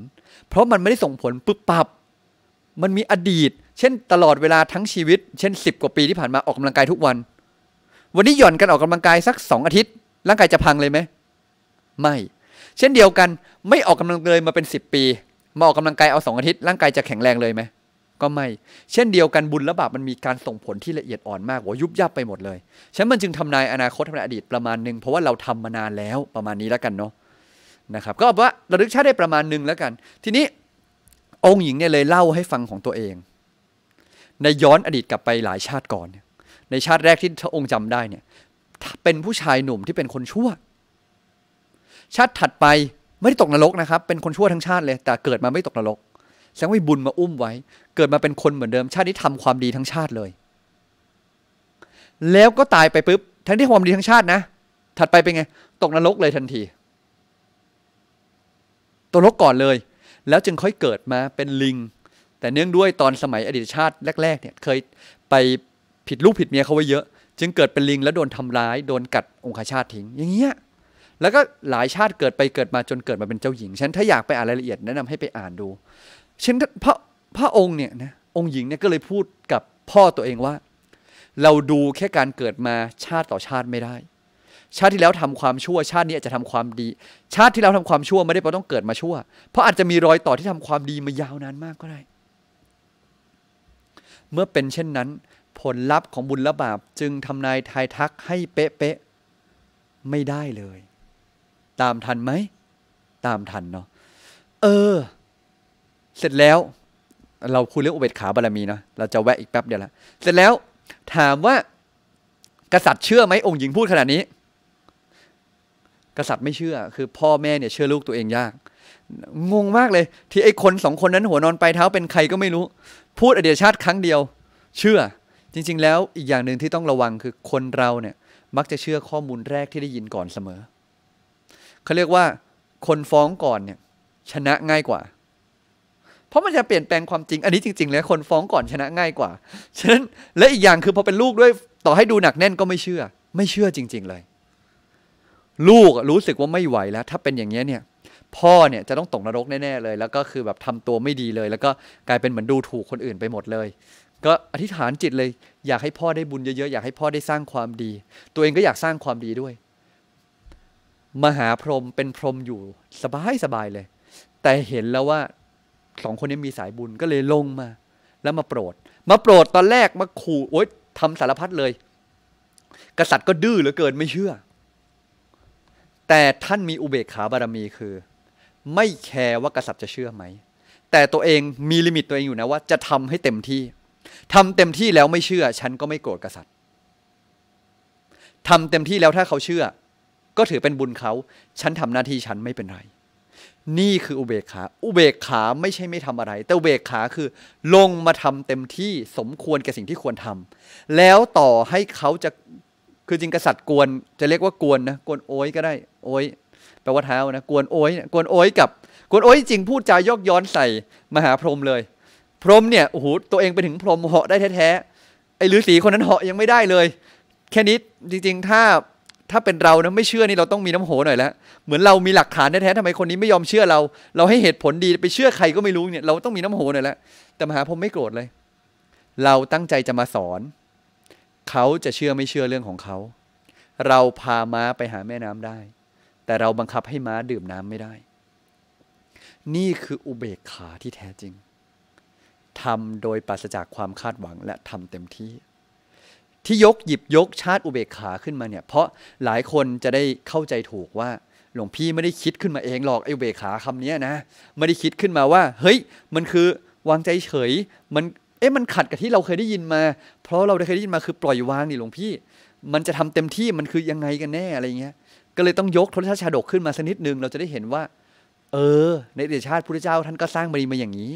เพราะมันไม่ได้ส่งผลปึ๊บปับมันมีอดีตเช่นตลอดเวลาทั้งชีวิตเช่น 10 กว่าปีที่ผ่านมาออกกำลังกายทุกวัน วันนี้หย่อนกันออกกำลังกายสัก2อาทิตย์ ร่างกายจะพังเลยไหมไม่ เช่นเดียวกันไม่ออกกำลังเลยมาเป็น10ปีมาออกกำลังกายเอาสองอาทิตย์ร่างกายจะแข็งแรงเลยไหมก็ไม่ เช่นเดียวกันบุญและบาปมันมีการส่งผลที่ละเอียดอ่อนมากว่ายุบยับไปหมดเลยฉันมันจึงทำนายอนาคตทำนายอดีตประมาณหนึ่งเพราะว่าเราทำมานานแล้วประมาณนี้แล้วกันเนาะนะครับ ก็บอกว่าระลึกชาติได้ประมาณหนึ่งแล้วกัน ทีนี้องค์หญิงเนี่ยเลยเล่าให้ฟังของตัวเองในย้อนอดีตกลับไปหลายชาติก่อนเนี่ย ในชาติแรกที่พระองค์จำได้เนี่ยเป็นผู้ชายหนุ่มที่เป็นคนชั่ว ชาติถัดไปไม่ได้ตกนรกนะครับ เป็นคนชั่วทั้งชาติเลย แต่เกิดมาไม่ตกนรกแสดงว่าบุญมาอุ้มไว้ เกิดมาเป็นคนเหมือนเดิมชาตินี้ทำความดีทั้งชาติเลย แล้วก็ตายไปปุ๊บ ทั้งที่ความดีทั้งชาตินะ ถัดไปเป็นไง ตกนรกเลยทันทีตกนรกก่อนเลย แล้วจึงค่อยเกิดมาเป็นลิงแต่เนื่องด้วยตอนสมัยอดีตชาติแรกๆเนี่ย เคยไปผิดลูกผิดเมียเขาไว้เยอะ จึงเกิดเป็นลิงแล้วโดนทำร้ายโดนกัดองคชาตทิ้งอย่างเงี้ยแล้วก็หลายชาติเกิดไปเกิดมาจนเกิดมาเป็นเจ้าหญิงฉันถ้าอยากไปอ่านรายละเอียดแนะนำให้ไปอ่านดูฉันพระพระองค์เนี่ยนะองค์หญิงเนี่ยก็เลยพูดกับพ่อตัวเองว่า เราดูแค่การเกิดมาชาติต่อชาติไม่ได้ ชาติที่แล้วทำความชั่ว ชาตินี้อาจจะทำความดี ชาติที่แล้วทำความชั่วไม่ได้เพราะต้องเกิดมาชั่ว เพราะอาจจะมีรอยต่อที่ทำความดีมายาวนานมากก็ได้เมื่อเป็นเช่นนั้น ผลลัพธ์ของบุญและบาปจึงทำนายทายทักให้เป๊ะๆไม่ได้เลย ตามทันไหมตามทันเนาะเออ เสร็จแล้ว เราคุยเรื่องอุเบกขาบารมีเนาะเราจะแวะอีกแป๊บเดียวละเสร็จแล้วถามว่า กษัตริย์เชื่อไหมองค์หญิงพูดขนาดนี้ กษัตริย์ไม่เชื่อ คือพ่อแม่เนี่ยเชื่อลูกตัวเองยาก งงมากเลย ที่ไอ้คนสองคนนั้นหัวนอนปลายเท้าเป็นใครก็ไม่รู้พูดอดีตชาติครั้งเดียว เชื่อ จริง ๆ แล้วอีกอย่างหนึ่งที่ต้องระวังคือคนเราเนี่ยมักจะเชื่อข้อมูลแรกที่ได้ยินก่อนเสมอ เขาเรียกว่า คนฟ้องก่อนเนี่ยชนะง่ายกว่า เพราะมันจะเปลี่ยนแปลงความจริงอันนี้จริง ๆ แล้ว คนฟ้องก่อนชนะง่ายกว่าฉะนั้นและอีกอย่างคือพอเป็นลูกด้วยต่อให้ดูหนักแน่นก็ไม่เชื่อ ไม่เชื่อจริง ๆ เลย ลูกรู้สึกว่าไม่ไหวแล้ว ถ้าเป็นอย่างนี้เนี่ยพ่อเนี่ยจะต้องตกนรกแน่ๆเลย แล้วก็คือแบบทำตัวไม่ดีเลย แล้วก็กลายเป็นเหมือนดูถูกคนอื่นไปหมดเลย ก็อธิษฐานจิตเลยอยากให้พ่อได้บุญเยอะๆอยากให้พ่อได้สร้างความดี ตัวเองก็อยากสร้างความดีด้วยมหาพรหมเป็นพรหมอยู่สบายสบายเลย แต่เห็นแล้วว่าสองคนนี้มีสายบุญก็เลยลงมา แล้วมาโปรด มาโปรดตอนแรกมาขู่โอ๊ยทำสารพัดเลย กษัตริย์ก็ดื้อเหลือเกินไม่เชื่อ แต่ท่านมีอุเบกขาบารมีคือไม่แคร์ว่ากษัตริย์จะเชื่อไหม แต่ตัวเองมีลิมิตตัวเองอยู่นะว่าจะทำให้เต็มที่ ทำเต็มที่แล้วไม่เชื่อ ฉันก็ไม่โกรธกษัตริย์ ทำเต็มที่แล้วถ้าเขาเชื่อ ก็ถือเป็นบุญเขา ฉันทำหน้าที่ฉันไม่เป็นไร นี่คืออุเบกขา อุเบกขาไม่ใช่ไม่ทำอะไร แต่อุเบกขาคือ ลงมาทำเต็มที่สมควรกับสิ่งที่ควรทำ แล้วต่อให้เขาจะคือจริงกษัตริย์กวนจะเรียกว่ากวนนะกวนโอ้ยก็ได้ โอ้ยแปลว่าเท้านะกวนโอ้ยกวนโอ้ยกับกวนโอ้ยจริงพูดจายกย้อนใส่มหาพรหมเลย พรหมเนี่ยโอ้โหตัวเองไปถึงพรหมเหาะได้แท้ๆไอ้ฤาษีคนนั้นเหาะยังไม่ได้เลยแค่นี้จริงๆ ถ้าถ้าเป็นเรานะไม่เชื่อนี่ เราต้องมีน้ำโหหน่อยแล้วเหมือนเรามีหลักฐานแท้ๆทำไมคนนี้ไม่ยอมเชื่อเรา เราให้เหตุผลดีไปเชื่อใครก็ไม่รู้เนี่ยเราต้องมีน้ำโหหน่อยแล้ว แต่มหาพรหมไม่โกรธเลย เราตั้งใจจะมาสอน เขาจะเชื่อไม่เชื่อเรื่องของเขา เราพาม้าไปหาแม่น้ำได้แต่เราบังคับให้ม้าดื่มน้ำไม่ได้ นี่คืออุเบกขาที่แท้จริง ทำโดยปราศจากความคาดหวังและทำเต็มที่ ที่ยกหยิบยกชาติอุเบกขาขึ้นมาเนี่ย เพราะหลายคนจะได้เข้าใจถูกว่าหลวงพี่ไม่ได้คิดขึ้นมาเองหรอกไอ้อุเบกขาคำนี้นะ ไม่ได้คิดขึ้นมาว่า เฮ้ย มันคือวางใจเฉย มันเอ๊ะมันขัดกับที่เราเคยได้ยินมา เพราะเราได้เคยได้ยินมาคือปล่อยวางนี่หลวงพี่ มันจะทำเต็มที่มันคือยังไงกันแน่อะไรเงี้ยก็เลยต้องยกทศชาดกขึ้นมาสักนิดนึงเราจะได้เห็นว่า เออ ในเดชชาติพระเจ้า ท่านก็สร้างบารมีมาอย่างนี้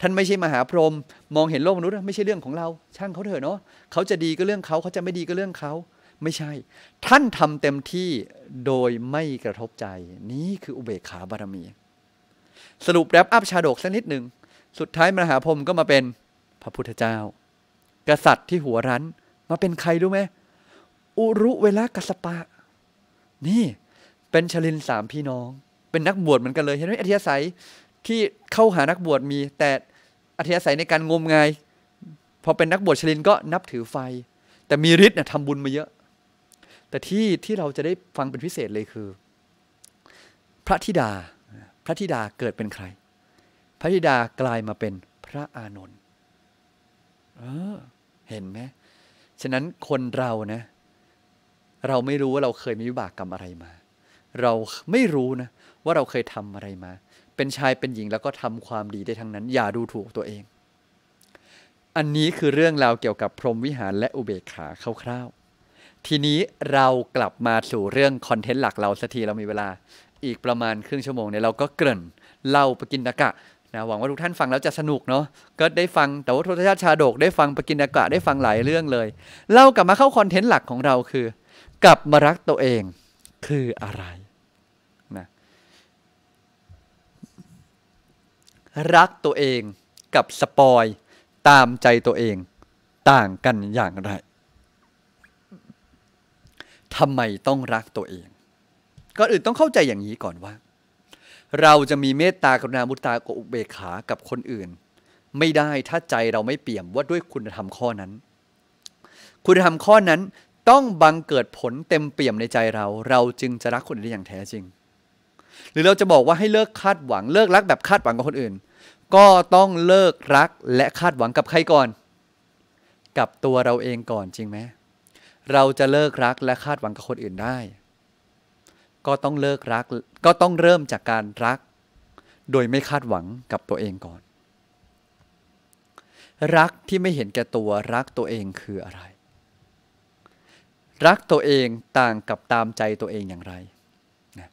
ท่านไม่ใช่มหาพรหมมองเห็นโลกมนุษย์ไม่ใช่เรื่องของเรา ช่างเขาเถอะเนาะเขาจะดีก็เรื่องเขาเขาจะไม่ดีก็เรื่องเขาไม่ใช่ ท่านทำเต็มที่โดยไม่กระทบใจ นี้คืออุเบกขาบารมี สรุปแรปอัพชาดกสักนิดหนึ่ง สุดท้ายมหาพรหมก็มาเป็นพระพุทธเจ้า กษัตริย์ที่หัวรั้น มาเป็นใครรู้ไหมอุรุเวลากัสปะนี่เป็นชลินสามพี่น้อง เป็นนักบวชเหมือนกันเลย เห็นไหมอธิยาศัยที่เข้าหานักบวชมี แต่อธิยาศัยในการงมงายพอเป็นนักบวชชลินก็นับถือไฟ แต่มีฤทธิ์เนี่ยทำบุญมาเยอะ แต่ที่ที่เราจะได้ฟังเป็นพิเศษเลยคือ พระธิดาพระธิดาเกิดเป็นใคร พระธิดากลายมาเป็นพระอานนท์เเห็นไหมฉะนั้นคนเรานะเราไม่รู้ว่าเราเคยมีวิบากกรรมอะไรมา เราไม่รู้นะว่าเราเคยทำอะไรมา เป็นชายเป็นหญิงแล้วก็ทำความดีได้ทั้งนั้น อย่าดูถูกตัวเอง อันนี้คือเรื่องราวเกี่ยวกับพรหมวิหารและอุเบกขาคร่าว ๆ ทีนี้เรากลับมาสู่เรื่องคอนเทนต์หลักเราสักทีเรามีเวลา อีกประมาณครึ่งชั่วโมงเนี่ยเราก็เกริ่นเล่าปกินตะกะนะหวังว่าทุกท่านฟังแล้วจะสนุกเนาะก็ได้ฟังแต่ว่าทศชาติชาดกได้ฟังปกินตะกะได้ฟังหลายเรื่องเลย เล่ากลับมาเข้าคอนเทนต์หลักของเราคือกลับมารักตัวเองคืออะไรนะรักตัวเองกับสปอยตามใจตัวเองต่างกันอย่างไรทำไมต้องรักตัวเองก่อนอื่นต้องเข้าใจอย่างนี้ก่อนว่า เราจะมีเมตตากรุณามุตาอุเบกขากับคนอื่น ไม่ได้ถ้าใจเราไม่เปี่ยมว่าด้วยคุณธรรมข้อนั้น คุณธรรมข้อนั้นต้องบังเกิดผลเต็มเปี่ยมในใจเรา เราจึงจะรักคนอื่นได้อย่างแท้จริง หรือเราจะบอกว่าให้เลิกคาดหวังเลิกรักแบบคาดหวังกับคนอื่น ก็ต้องเลิกรักและคาดหวังกับใครก่อน กับตัวเราเองก่อนจริงไหมเราจะเลิกรักและคาดหวังกับคนอื่นได้ ก็ต้องเลิกรักก็ต้องเริ่มจากการรักโดยไม่คาดหวังกับตัวเองก่อน รักที่ไม่เห็นแก่ตัวรักตัวเองคืออะไรรักตัวเองต่างกับตามใจตัวเองอย่างไรนะ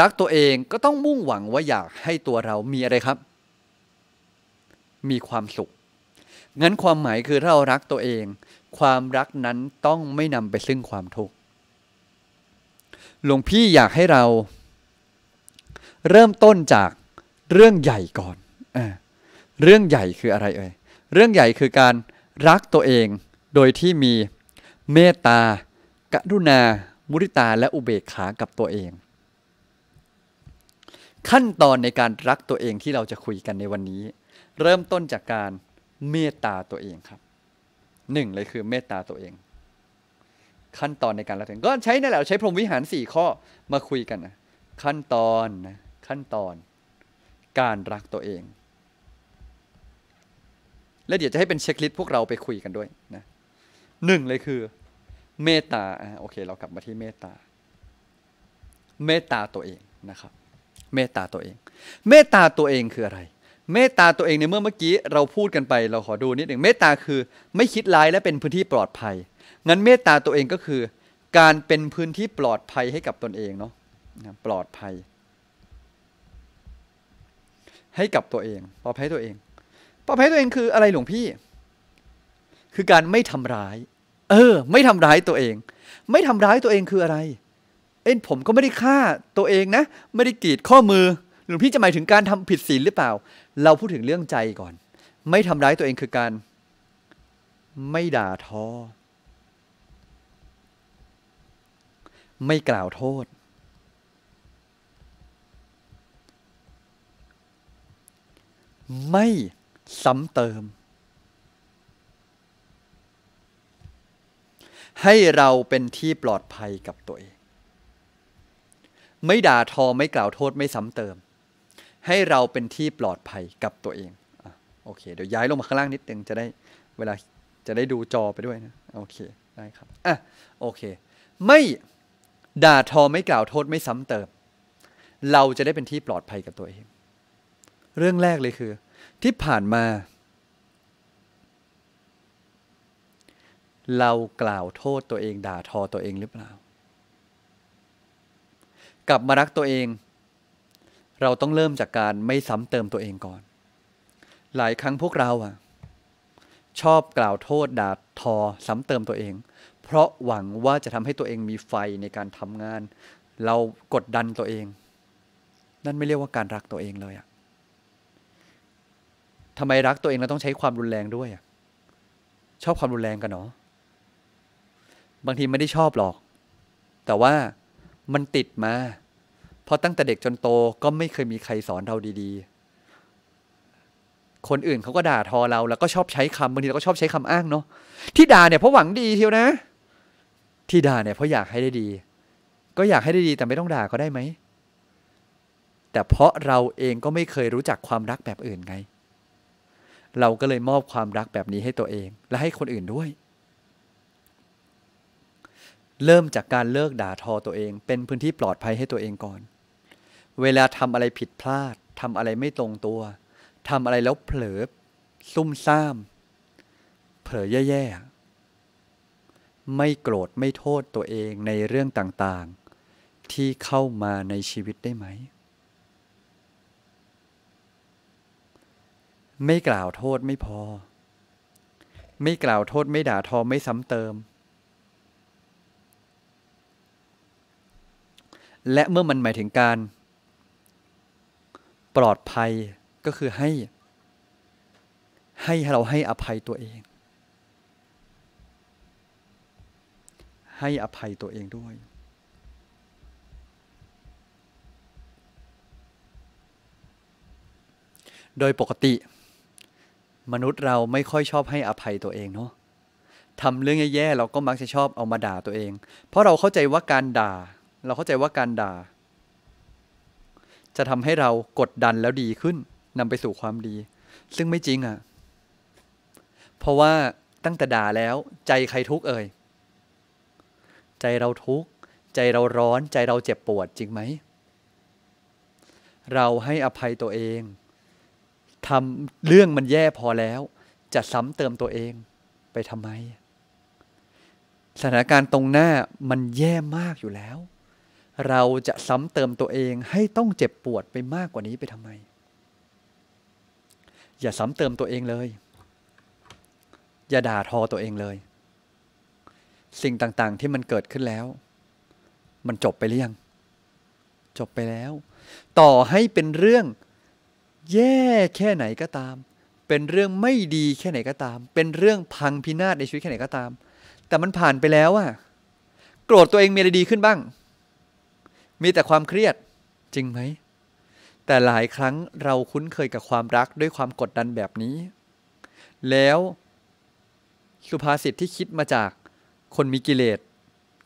รักตัวเองก็ต้องมุ่งหวังว่าอยากให้ตัวเรามีอะไรครับ มีความสุข งั้นความหมายคือถ้าเรารักตัวเอง ความรักนั้นต้องไม่นำไปซึ่งความทุกข์ หลวงพี่อยากให้เรา เริ่มต้นจากเรื่องใหญ่ก่อนอเรื่องใหญ่คืออะไรเอ่ย เรื่องใหญ่คือการรักตัวเองโดยที่มีเมตตากรุณา มุริตา และอุเบกขา กับตัวเอง ขั้นตอนในการรักตัวเองที่เราจะคุยกันในวันนี้ เริ่มต้นจากการเมตตาตัวเองครับ หนึ่งเลยคือเมตตาตัวเอง ขั้นตอนในการรักตัวเอง ก็ใช้นั่นแหละใช้พรหมวิหารสี่ข้อมาคุยกันนะ ขั้นตอนนะ ขั้นตอน การรักตัวเอง และเดี๋ยวจะให้เป็นเช็คลิสต์พวกเราไปคุยกันด้วยนะหนึ่งเลยคือเมตตาโอเคเรากลับมาที่เมตตาเมตตาตัวเองนะครับเมตตาตัวเอง เมตตาตัวเองคืออะไร เมตตาตัวเองในเมื่อเมื่อกี้เราพูดกันไป เราขอดูนิดหนึ่งเมตตาคือไม่คิดร้ายและเป็นพื้นที่ปลอดภัยงั้นเมตตาตัวเองก็คือการเป็นพื้นที่ปลอดภัยให้กับตนเองเนาะปลอดภัยให้กับตัวเองปลอดภัยตัวเอง ปลอดภัยตัวเองคืออะไรหลวงพี่ คือการไม่ทำร้ายเออไม่ทำร้ายตัวเอง ไม่ทำร้ายตัวเองคืออะไร เอ็นผมก็ไม่ได้ฆ่าตัวเองนะ ไม่ได้กรีดข้อมือหรือพี่จะหมายถึงการทำผิดศีลหรือเปล่า เราพูดถึงเรื่องใจก่อน ไม่ทำร้ายตัวเองคือการ ไม่ด่าทอ ไม่กล่าวโทษ ไม่ซ้ำเติมให้เราเป็นที่ปลอดภัยกับตัวเอง ไม่ด่าทอไม่กล่าวโทษไม่ซ้ำเติมให้เราเป็นที่ปลอดภัยกับตัวเองอโอเคเดี๋ยวย้ายลงมาข้างล่างนิดนึงจะได้ เวลาจะได้ดูจอไปด้วยนะโอเคได้ครับอ่ะโอเค ไม่ด่าทอไม่กล่าวโทษไม่ซ้ำเติม เราจะได้เป็นที่ปลอดภัยกับตัวเอง เรื่องแรกเลยคือ ที่ผ่านมาเรากล่าวโทษตัวเอง ด่าทอตัวเองหรือเปล่า กลับมารักตัวเอง เราต้องเริ่มจากการไม่ซ้ำเติมตัวเองก่อน หลายครั้งพวกเราอะชอบกล่าวโทษด่าทอซ้ำเติมตัวเอง เพราะหวังว่าจะทำให้ตัวเองมีไฟในการทำงาน เรากดดันตัวเอง นั่นไม่เรียกว่าการรักตัวเองเลยอะทำไมรักตัวเองแล้วต้องใช้ความรุนแรงด้วยอะชอบความรุนแรงกันเนาะบางทีไม่ได้ชอบหรอก แต่ว่ามันติดมา เพราะตั้งแต่เด็กจนโตก็ไม่เคยมีใครสอนเราดีๆ คนอื่นเขาก็ด่าทอเราแล้วก็ชอบใช้คำบางที เราก็ชอบใช้คำอ้างเนาะ ที่ด่าเนี่ยเพราะหวังดีเทียวนะ ที่ด่าเนี่ยเพราะอยากให้ได้ดี ก็อยากให้ได้ดี แต่ไม่ต้องด่าก็ได้ไหม แต่เพราะเราเองก็ไม่เคยรู้จักความรักแบบอื่นไง เราก็เลยมอบความรักแบบนี้ให้ตัวเอง และให้คนอื่นด้วยเริ่มจากการเลิกด่าทอตัวเอง เป็นพื้นที่ปลอดภัยให้ตัวเองก่อน เวลาทำอะไรผิดพลาดทำอะไรไม่ตรงตัวทำอะไรแล้วเผลอซุ่มซ่าม เผลอแย่ๆไม่โกรธไม่โทษตัวเองในเรื่องต่างๆ ที่เข้ามาในชีวิตได้ไหม ไม่กล่าวโทษไม่พอ ไม่กล่าวโทษไม่ด่าทอไม่ซ้ำเติมและเมื่อมันหมายถึงการปลอดภัยก็คือให้ให้เราให้อภัยตัวเอง ให้อภัยตัวเองด้วย โดยปกติ มนุษย์เราไม่ค่อยชอบให้อภัยตัวเองเนาะทำเรื่องแย่ๆเราก็มักจะชอบเอามาด่าตัวเอง เพราะเราเข้าใจว่าการด่าเราเข้าใจว่าการด่า จะทำให้เรากดดันแล้วดีขึ้นนำไปสู่ความดี ซึ่งไม่จริงอ่ะ เพราะว่าตั้งแต่ด่าแล้วใจใครทุกข์เอ่ยใจเราทุกข์ใจเราร้อนใจเราเจ็บปวดจริงไหมเราให้อภัยตัวเองทำเรื่องมันแย่พอแล้ว จะซ้ำเติมตัวเองไปทำไม สถานการณ์ตรงหน้ามันแย่มากอยู่แล้วเราจะซ้ำเติมตัวเองให้ต้องเจ็บปวดไปมากกว่านี้ไปทำไม อย่าซ้ำเติมตัวเองเลย อย่า ด่าทอตัวเองเลย สิ่งต่าง ๆ ที่มันเกิดขึ้นแล้ว มันจบไปหรือยังจบไปแล้ว ต่อให้เป็นเรื่อง แย่แค่ไหนก็ตาม เป็นเรื่องไม่ดีแค่ไหนก็ตาม เป็นเรื่องพังพินาศในชีวิตแค่ไหนก็ตาม แต่มันผ่านไปแล้วอะโกรธตัวเองมีอะไรดีขึ้นบ้างมีแต่ความเครียดจริงไหม แต่หลายครั้งเราคุ้นเคยกับความรักด้วยความกดดันแบบนี้ แล้วสุภาษิตที่คิดมาจากคนมีกิเลส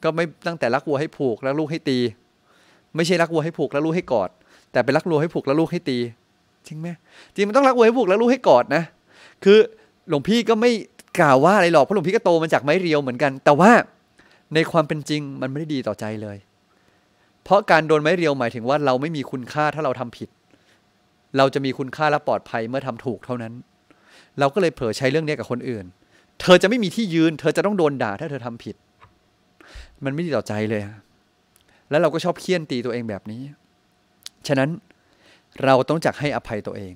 ก็ไม่ตั้งแต่รักวัวให้ผูกรักลูกให้ตี ไม่ใช่รักวัวให้ผูกรักลูกให้กอด แต่เป็นรักวัวให้ผูกรักลูกให้ตี จริงไหมจริงมันต้องรักวัวให้ผูกรักลูกให้กอดนะ คือหลวงพี่ก็ไม่กล่าวว่าอะไรหรอกเพราะหลวงพี่ก็โตมาจากไม้เรียวเหมือนกัน แต่ว่าในความเป็นจริงมันไม่ได้ดีต่อใจเลยเพราะการโดนไม้เรียวหมายถึงว่าเราไม่มีคุณค่าถ้าเราทำผิด เราจะมีคุณค่าและปลอดภัยเมื่อทำถูกเท่านั้น เราก็เลยเผลอใช้เรื่องนี้กับคนอื่น เธอจะไม่มีที่ยืน เธอจะต้องโดนด่าถ้าเธอทำผิด มันไม่ดีต่อใจเลยแล้วเราก็ชอบเคี่ยนตีตัวเองแบบนี้ ฉะนั้นเราต้องจักให้อภัยตัวเอง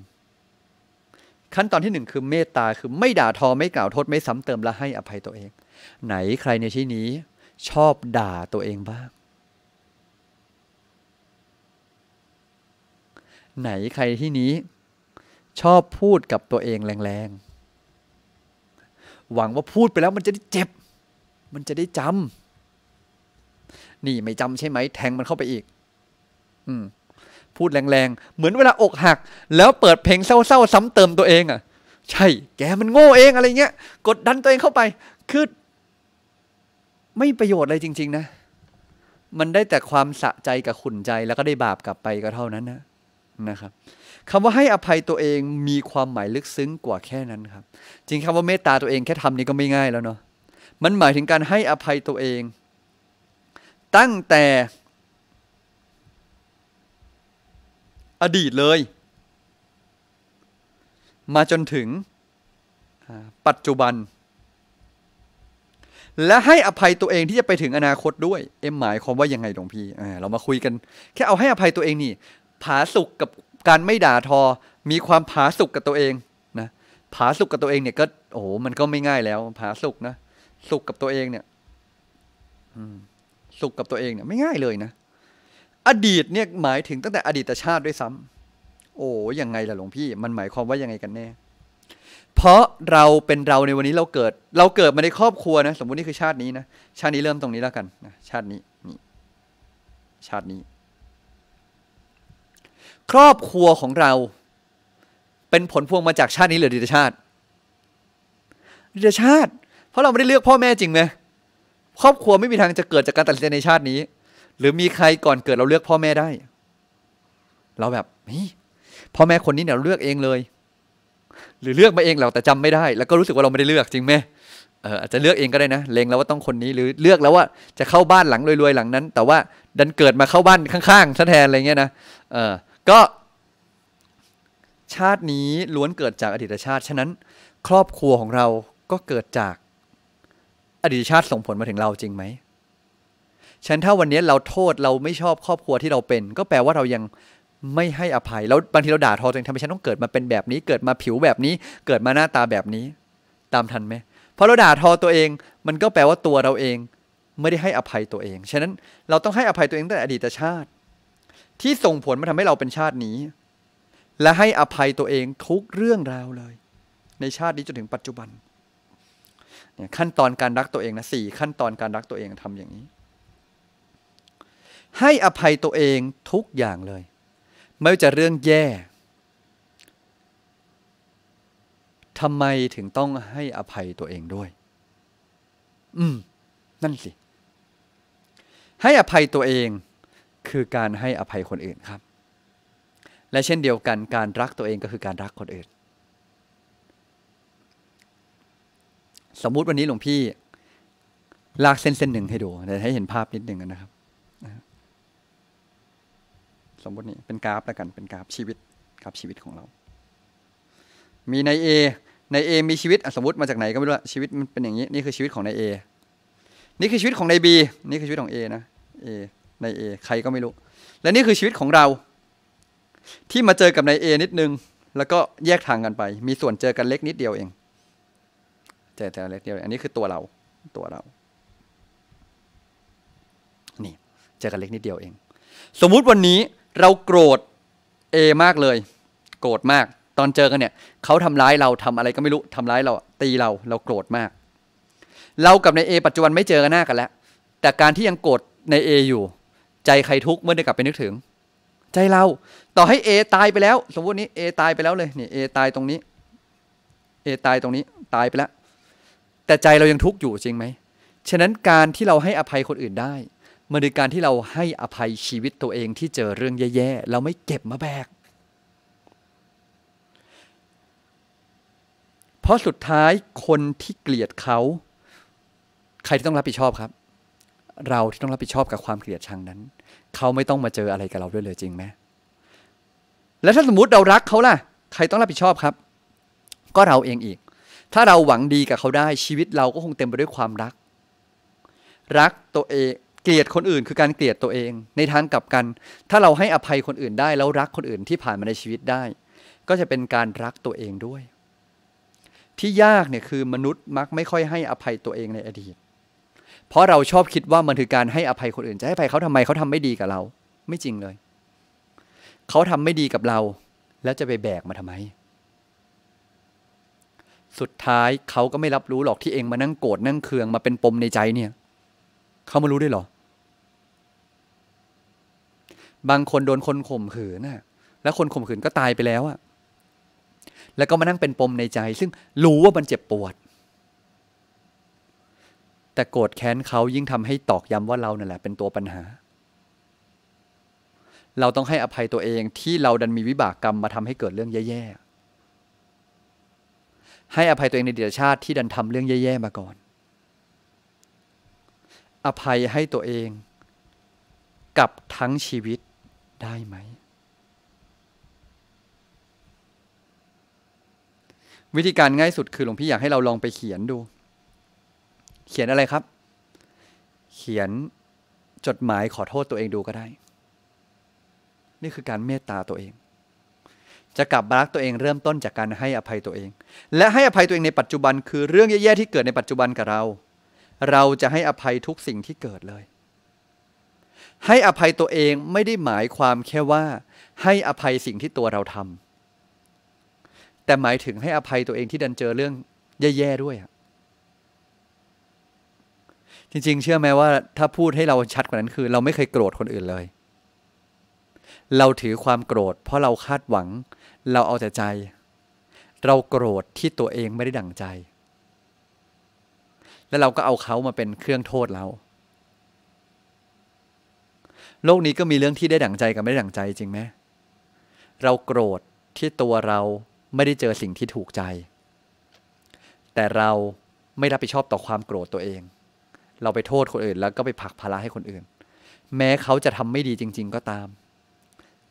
ขั้นตอนที่หนึ่งคือเมตตาคือไม่ด่าทอไม่กล่าวโทษไม่ซ้ำเติมและให้อภัยตัวเอง ไหนใครในที่นี้ ชอบด่าตัวเองบ้างไหนใครที่นี้ชอบพูดกับตัวเองแรงๆ หวังว่าพูดไปแล้วมันจะได้เจ็บ มันจะได้จำนี่ไม่จำใช่ไหมแทงมันเข้าไปอีก อืม พูดแรงๆ เหมือนเวลาอกหัก แล้วเปิดเพลงเศร้าๆซ้ำเติมตัวเองอ่ะ ใช่ แกมันโง่เองอะไรเงี้ย กดดันตัวเองเข้าไป คือไม่ประโยชน์อะไรจริง ๆนะ มันได้แต่ความสะใจกับขุนใจแล้วก็ได้บาปกลับไปก็เท่านั้นนะนะครับคำว่าให้อภัยตัวเองมีความหมายลึกซึ้งกว่าแค่นั้นครับจริงคำว่าเมตตาตัวเองแค่ทำนี้ก็ไม่ง่ายแล้วเนาะมันหมายถึงการให้อภัยตัวเอง ตั้งแต่อดีตเลย มาจนถึงปัจจุบัน และให้อภัยตัวเองที่จะไปถึงอนาคตด้วยเอ็มหมายความว่ายังไงหลวงพี่เรามาคุยกันแค่เอาให้อภัยตัวเองนี่ผาสุกกับการไม่ด่าทอ มีความผาสุกกับตัวเอง นะ ผาสุกกับตัวเองเนี่ยก็ โอ้โหมัน ก็ไม่ง่ายแล้ว ผาสุกนะ สุกกับตัวเอง เนี่ยสุกกับตัวเองเนี่ยไม่ง่ายเลยนะ อดีตเนี่ยหมายถึงตั้งแต่อดีตชาติด้วยซ้ำ โอ้ยังไงล่ะหลวงพี่ มันหมายความว่ายังไงกันแน่ เพราะเราเป็นเราในวันนี้เราเกิด เราเกิดมาในครอบครัวนะ สมมุตินี่คือชาตินี้นะ ชาตินี้เริ่มตรงนี้แล้วกันนะชาตินี้นี่ ชาตินี้ครอบครัวของเราเป็นผลพวงมาจากชาตินี้หรือดิตชาติดิตชาติ เพราะเราไม่ได้เลือกพ่อแม่จริงไหมครอบครัวไม่มีทางจะเกิดจากการตัดสินใจในชาตินี้ หรือมีใครก่อนเกิดเราเลือกพ่อแม่ได้ เราแบบนี่พ่อแม่คนนี้เนี่ยเลือกเองเลย หรือเลือกมาเองเราแต่จำไม่ได้ แล้วก็รู้สึกว่าเราไม่ได้เลือกจริงไหมอาจจะเลือกเองก็ได้นะเลงแล้วว่าต้องคนนี้ หรือเลือกแล้วว่าจะเข้าบ้านหลังรวยๆหลังนั้น แต่ว่าดันเกิดมาเข้าบ้านข้างๆแทนอะไรเงี้ยนะเออก็ชาตินี้ล้วนเกิดจากอดีตชาติฉะนั้น ครอบครัวของเราก็เกิดจากอดีตชาติส่งผลมาถึงเราจริงไหมฉันถ้าวันนี้เราโทษเราไม่ชอบครอบครัวที่เราเป็น ก็แปลว่าเรายังไม่ให้อภัยแล้วบางทีเราด่าทอตัวเองทำไมฉันต้องเกิดมาเป็นแบบนี้ เกิดมาผิวแบบนี้ เกิดมาหน้าตาแบบนี้ ตามทันไหมพอเราด่าทอตัวเองมันก็แปลว่าตัวเราเองไม่ได้ให้อภัยตัวเอง ฉะนั้นเราต้องให้อภัยตัวเองตั้งแต่อดีตชาติที่ส่งผลมาทำให้เราเป็นชาตินี้ และให้อภัยตัวเองทุกเรื่องราวเลย ในชาตินี้จนถึงปัจจุบันเนี่ยขั้นตอนการรักตัวเองนะสี่ขั้นตอนการรักตัวเองทำอย่างนี้ ให้อภัยตัวเองทุกอย่างเลย ไม่ว่าจะเรื่องแย่ทำไมถึงต้องให้อภัยตัวเองด้วย อืมนั่นสิ ให้อภัยตัวเองคือการให้อภัยคนอื่นครับ และเช่นเดียวกันการรักตัวเองก็คือการรักคนอื่น สมมุติวันนี้หลวงพี่ ลากเส้นเส้นหนึ่งให้ดูเดี๋ยวให้เห็นภาพนิดหนึ่งนะครับสมมตินี่เป็นกราฟแล้วกันเป็นกราฟชีวิตกราฟชีวิตของเรา มีนายเอในเอมีชีวิตสมมติมาจากไหน ก็ไม่รู้ชีวิตมันเป็นอย่างนี้นี่คือชีวิตของนายเอนี่คือชีวิตของนายบีนี่คือชีวิตของเอนะเอนายเอใครก็ไม่รู้ และนี่คือชีวิตของเรา ที่มาเจอกับนายเอนิดนึง แล้วก็แยกทางกันไป มีส่วนเจอกันเล็กนิดเดียวเองเจอแต่เล็กเดียวอันนี้คือตัวเราตัวเรา นี่ เจอกันเล็กนิดเดียวเอง สมมุติวันนี้เราโกรธเอมากเลย โกรธมาก ตอนเจอกันเนี่ยเขาทำร้ายเราทำอะไรก็ไม่รู้ ทำร้ายเราตีเราเราโกรธมาก เรากับนายเอปัจจุบันไม่เจอกันหน้ากันแล้วแต่การที่ยังโกรธนายเออยู่ใจใครทุกข์เมื่อได้กลับไปนึกถึง ใจเราต่อให้เอตายไปแล้วสมมตินี้เอตายไปแล้วเลยนี่เอตายตรงนี้เอตายตรงนี้ ตายไปแล้ว แต่ใจเรายังทุกข์อยู่จริงไหมฉะนั้นการที่เราให้อภัยคนอื่นได้มันคือการที่เราให้อภัยชีวิตตัวเองที่เจอเรื่องแย่ๆเราไม่เก็บมาแบกเพราะสุดท้ายคนที่เกลียดเขา ใครที่ต้องรับผิดชอบครับเราที่ต้องรับผิดชอบกับความเกลียดชังนั้น เขาไม่ต้องมาเจออะไรกับเราด้วยเลยจริงไหมและถ้าสมมติเรารักเขาล่ะ ใครต้องรับผิดชอบครับ ก็เราเองอีก ถ้าเราหวังดีกับเขาได้ชีวิตเราก็คงเต็มไปด้วยความรัก รักตัวเองเกลียดคนอื่นคือการเกลียดตัวเอง ในทางกลับกัน ถ้าเราให้อภัยคนอื่นได้แล้วรักคนอื่นที่ผ่านมาในชีวิตได้ ก็จะเป็นการรักตัวเองด้วย ที่ยากเนี่ยคือมนุษย์มักไม่ค่อยให้อภัยตัวเองในอดีตเพราะเราชอบคิดว่ามันคือการให้อภัยคนอื่นจะให้อภัยเขาทำไมเขาทำไม่ดีกับเรา ไม่จริงเลย เขาทำไม่ดีกับเรา แล้วจะไปแบกมาทำไม สุดท้ายเขาก็ไม่รับรู้หรอกที่เองมานั่งโกรธนั่งเคืองมาเป็นปมในใจเนี่ย เขามารู้ได้หรอ บางคนโดนคนข่มขืนน่ะแล้วคนข่มขืนก็ตายไปแล้วอะแล้วก็มานั่งเป็นปมในใจ ซึ่งรู้ว่ามันเจ็บปวดแต่โกรธแค้นเขายิ่งทำให้ตอกย้ำว่าเรานั่นแหละเป็นตัวปัญหา เราต้องให้อภัยตัวเองที่เราดันมีวิบากกรรมมาทำให้เกิดเรื่องแย่ๆ ให้อภัยตัวเองในเดียชาติที่ดันทำเรื่องแย่ๆ มาก่อน อภัยให้ตัวเองกับทั้งชีวิตได้ไหม วิธีการง่ายสุดคือหลวงพี่อยากให้เราลองไปเขียนดูเขียนอะไรครับ เขียนจดหมายขอโทษตัวเองดูก็ได้ นี่คือการเมตตาตัวเอง จะกลับบารักตัวเองเริ่มต้นจากการให้อภัยตัวเอง และให้อภัยตัวเองในปัจจุบันคือเรื่องแย่ๆที่เกิดในปัจจุบันกับเรา เราจะให้อภัยทุกสิ่งที่เกิดเลย ให้อภัยตัวเองไม่ได้หมายความแค่ว่าให้อภัยสิ่งที่ตัวเราทำแต่หมายถึงให้อภัยตัวเองที่ดันเจอเรื่องแย่ๆด้วยอะจริง ๆ เชื่อไหมว่าถ้าพูดให้เราชัดกว่านั้นคือ เราไม่เคยโกรธคนอื่นเลย เราถือความโกรธ เพราะเราคาดหวัง เราเอาแต่ใจ เราโกรธที่ตัวเองไม่ได้ดั่งใจ แล้วเราก็เอาเขามาเป็นเครื่องโทษเราโลกนี้ก็มีเรื่องที่ได้ดั่งใจกับไม่ได้ดั่งใจจริงไหมเราโกรธที่ตัวเราไม่ได้เจอสิ่งที่ถูกใจ แต่เราไม่รับผิดชอบต่อความโกรธตัวเองเราไปโทษคนอื่นแล้วก็ไปผลัก ภาระให้คนอื่น แม้เขาจะทำไม่ดีจริง ๆก็ตาม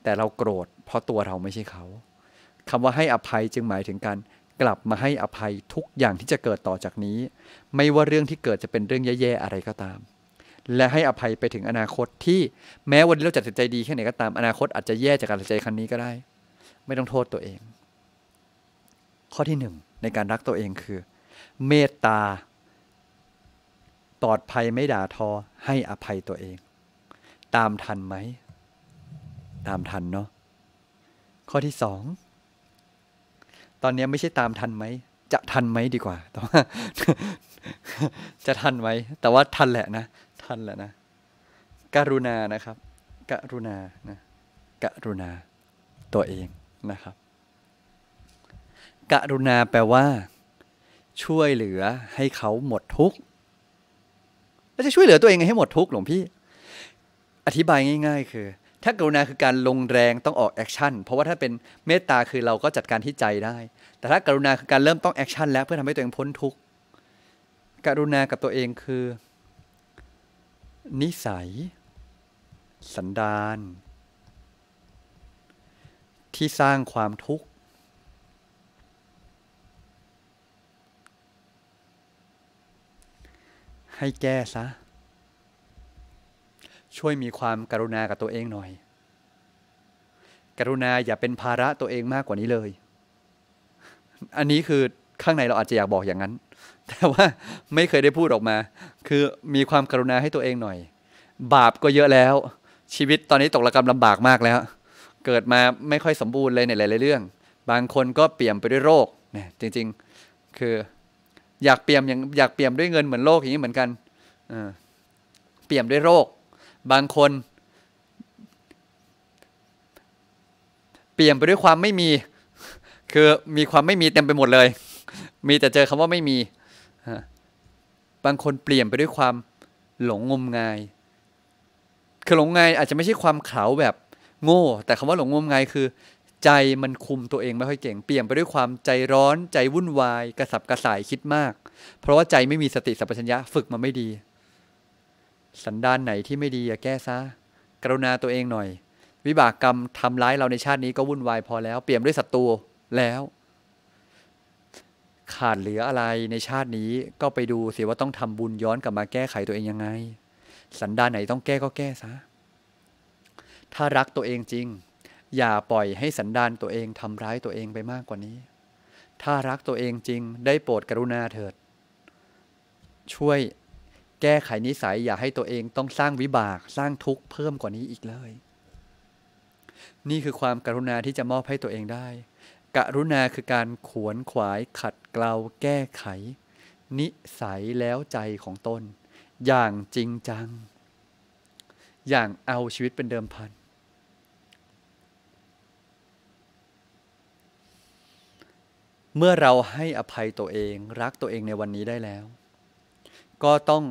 แต่เราโกรธเพราะตัวเราไม่ใช่เขา คำว่าให้อภัยจึงหมายถึงการกลับมาให้อภัยทุกอย่างที่จะเกิดต่อจากนี้ ไม่ว่าเรื่องที่เกิดจะเป็นเรื่องแย่ๆอะไรก็ตาม และให้อภัยไปถึงอนาคตที่แม้วันนี้เราจะตัดใจดีแค่ไหนก็ตามอนาคตอาจจะแย่จากการตัดใจครั้งนี้ก็ได้ ไม่ต้องโทษตัวเอง ข้อที่หนึ่งในการรักตัวเองคือเมตตาปลอดภัยไม่ด่าทอให้อภัยตัวเอง ตามทันไหม ตามทันเนาะข้อที่สองตอนนี้ไม่ใช่ตามทันไหม จะทันไหมดีกว่าแต่ว่าจะทันไหมแต่ว่าทันแหละนะทันแหละนะกรุณานะครับ กรุณานะกรุณา ตัวเองนะครับกรุณาแปลว่า ช่วยเหลือให้เขาหมดทุกข์ราจะช่วยเหลือตัวเองให้หมดทุกหลวงพี่ อธิบายง่ายๆคือ ถ้ากรุณาคือการลงแรงต้องออกแอคชั่นเพราะว่าถ้าเป็นเมตตาคือเราก็จัดการที่ใจได้ แต่ถ้ากรุณาคือการเริ่มต้องแอคชั่นแล้วเพื่อทำให้ตัวเองพ้นทุกข์ กรุณากับตัวเองคือ นิสัย สันดานที่สร้างความทุกข์ให้แก้ซะ ช่วยมีความการุณากับตัวเองหน่อย กรุณาอย่าเป็นภาระตัวเองมากกว่านี้เลย อันนี้คือข้างในเราอาจจะอยากบอกอย่างนั้น แต่ว่าไม่เคยได้พูดออกมา คือมีความกรุณาให้ตัวเองหน่อย บาปก็เยอะแล้ว ชีวิตตอนนี้ตกระกำลำบากมากแล้ว เกิดมาไม่ค่อยสมบูรณ์เลยในหลายๆเรื่อง บางคนก็เปี่ยมไปด้วยโรคเนี่ย จริง ๆ คืออยากเปี่ยมอย่างอยากเปี่ยมด้วยเงินเหมือนโรคอย่างนี้เหมือนกันเปี่ยมด้วยโรค บางคน เปี่ยมไปด้วยความไม่มี คือมีความไม่มีเต็มไปหมดเลย มีแต่เจอคำว่าไม่มี บางคนเปลี่ยนไปด้วยความหลงงมงาย คือหลงงายอาจจะไม่ใช่ความเขาแบบโง่แต่คำว่าหลงงมงายคือใจมันคุมตัวเอง ไม่ค่อยเก่ง เปลี่ยนไปด้วยความใจร้อนใจวุ่นวาย กระสับกระส่ายคิดมาก เพราะว่าใจไม่มีสติสัพพัญญะฝึกมาไม่ดี สันดานไหนที่ไม่ดีอย่าแก้ซะ กรุณาตัวเองหน่อย วิบากกรรมทำร้ายเราในชาตินี้ก็วุ่นวายพอแล้ว เปลี่ยนด้วยศัตรูแล้ว ขาดเหลืออะไรในชาตินี้ก็ไปดูเสียว่าต้องทำบุญย้อนกลับมาแก้ไขตัวเองยังไง สันดานไหนต้องแก้ก็แก้ซะ ถ้ารักตัวเองจริงอย่าปล่อยให้สันดานตัวเอง ทำร้ายตัวเองไปมากกว่านี้ ถ้ารักตัวเองจริงได้โปรดกรุณาเถิด ช่วย แก้ไขนิสัยอย่าให้ตัวเองต้องสร้างวิบากสร้างทุกข์เพิ่มกว่านี้อีกเลย นี่คือความกรุณาที่จะมอบให้ตัวเองได้ กรุณาคือการขวนขวายขัดเกลาแก้ไขนิสัยแล้วใจของตนอย่างจริงจัง อย่างเอาชีวิตเป็นเดิมพันเมื่อเราให้อภัยตัวเอง รักตัวเองในวันนี้ได้แล้ว ก็ต้อง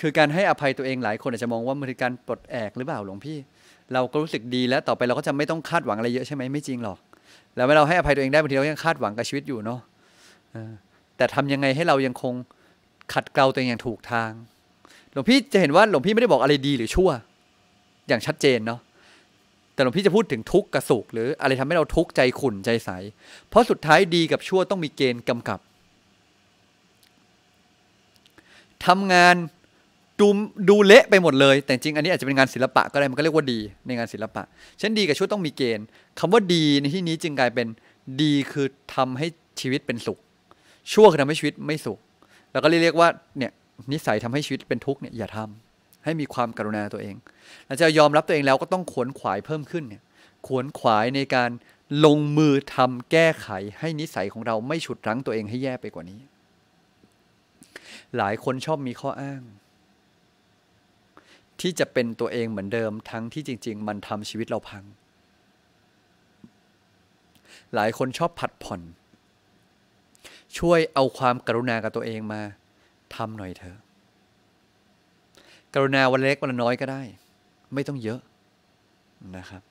คือการให้อภัยตัวเองหลายคนอาจจะมองว่ามันคือการปลดแอกหรือเปล่าหลวงพี่ เราก็รู้สึกดีแล้วต่อไปเราก็จะไม่ต้องคาดหวังอะไรเยอะใช่ไหมไม่จริงหรอก แล้วเมื่อเราให้อภัยตัวเองได้บางทีเรายังคาดหวังกับชีวิตอยู่เนาะแต่ทำยังไงให้เรายังคงขัดเกลาตัวเองอย่างถูกทางหลวงพี่จะเห็นว่าหลวงพี่ไม่ได้บอกอะไรดีหรือชั่ว อย่างชัดเจนเนาะแต่หลวงพี่จะพูดถึงทุกข์ กับสุขหรืออะไรทำให้เราทุกข์ใจขุ่นใจใสเพราะสุดท้ายดีกับชั่วต้องมีเกณฑ์กำกับ ทำงานดูดูเละไปหมดเลย แต่จริงอันนี้อาจจะเป็นงานศิลปะก็ได้มันก็เรียกว่าดีในงานศิลปะฉันดีกับชั่วต้องมีเกณฑ์ คำว่าดีในที่นี้จึงกลายเป็นดีคือทำให้ชีวิตเป็นสุข ชั่วคือทำให้ชีวิตไม่สุข แล้วก็เรียกว่าเนี่ยนิสัยทำให้ชีวิตเป็นทุกข์เนี่ยอย่าทำให้มีความกรุณาตัวเองลังจะยอมรับตัวเองแล้วก็ต้องขวนขวายเพิ่มขึ้นเนี่ย ขวนขวายในการลงมือทำแก้ไข ให้นิสัยของเราไม่ฉุดรั้งตัวเองให้แย่ไปกว่านี้ หลายคนชอบมีข้ออ้าง ที่จะเป็นตัวเองเหมือนเดิม ทั้งที่จริง ๆ มันทำชีวิตเราพัง หลายคนชอบผัดผ่อน ช่วยเอาความกรุณากับตัวเองมาทำหน่อยเถอะกรุณาวันเล็กวันน้อยก็ได้ ไม่ต้องเยอะนะครับ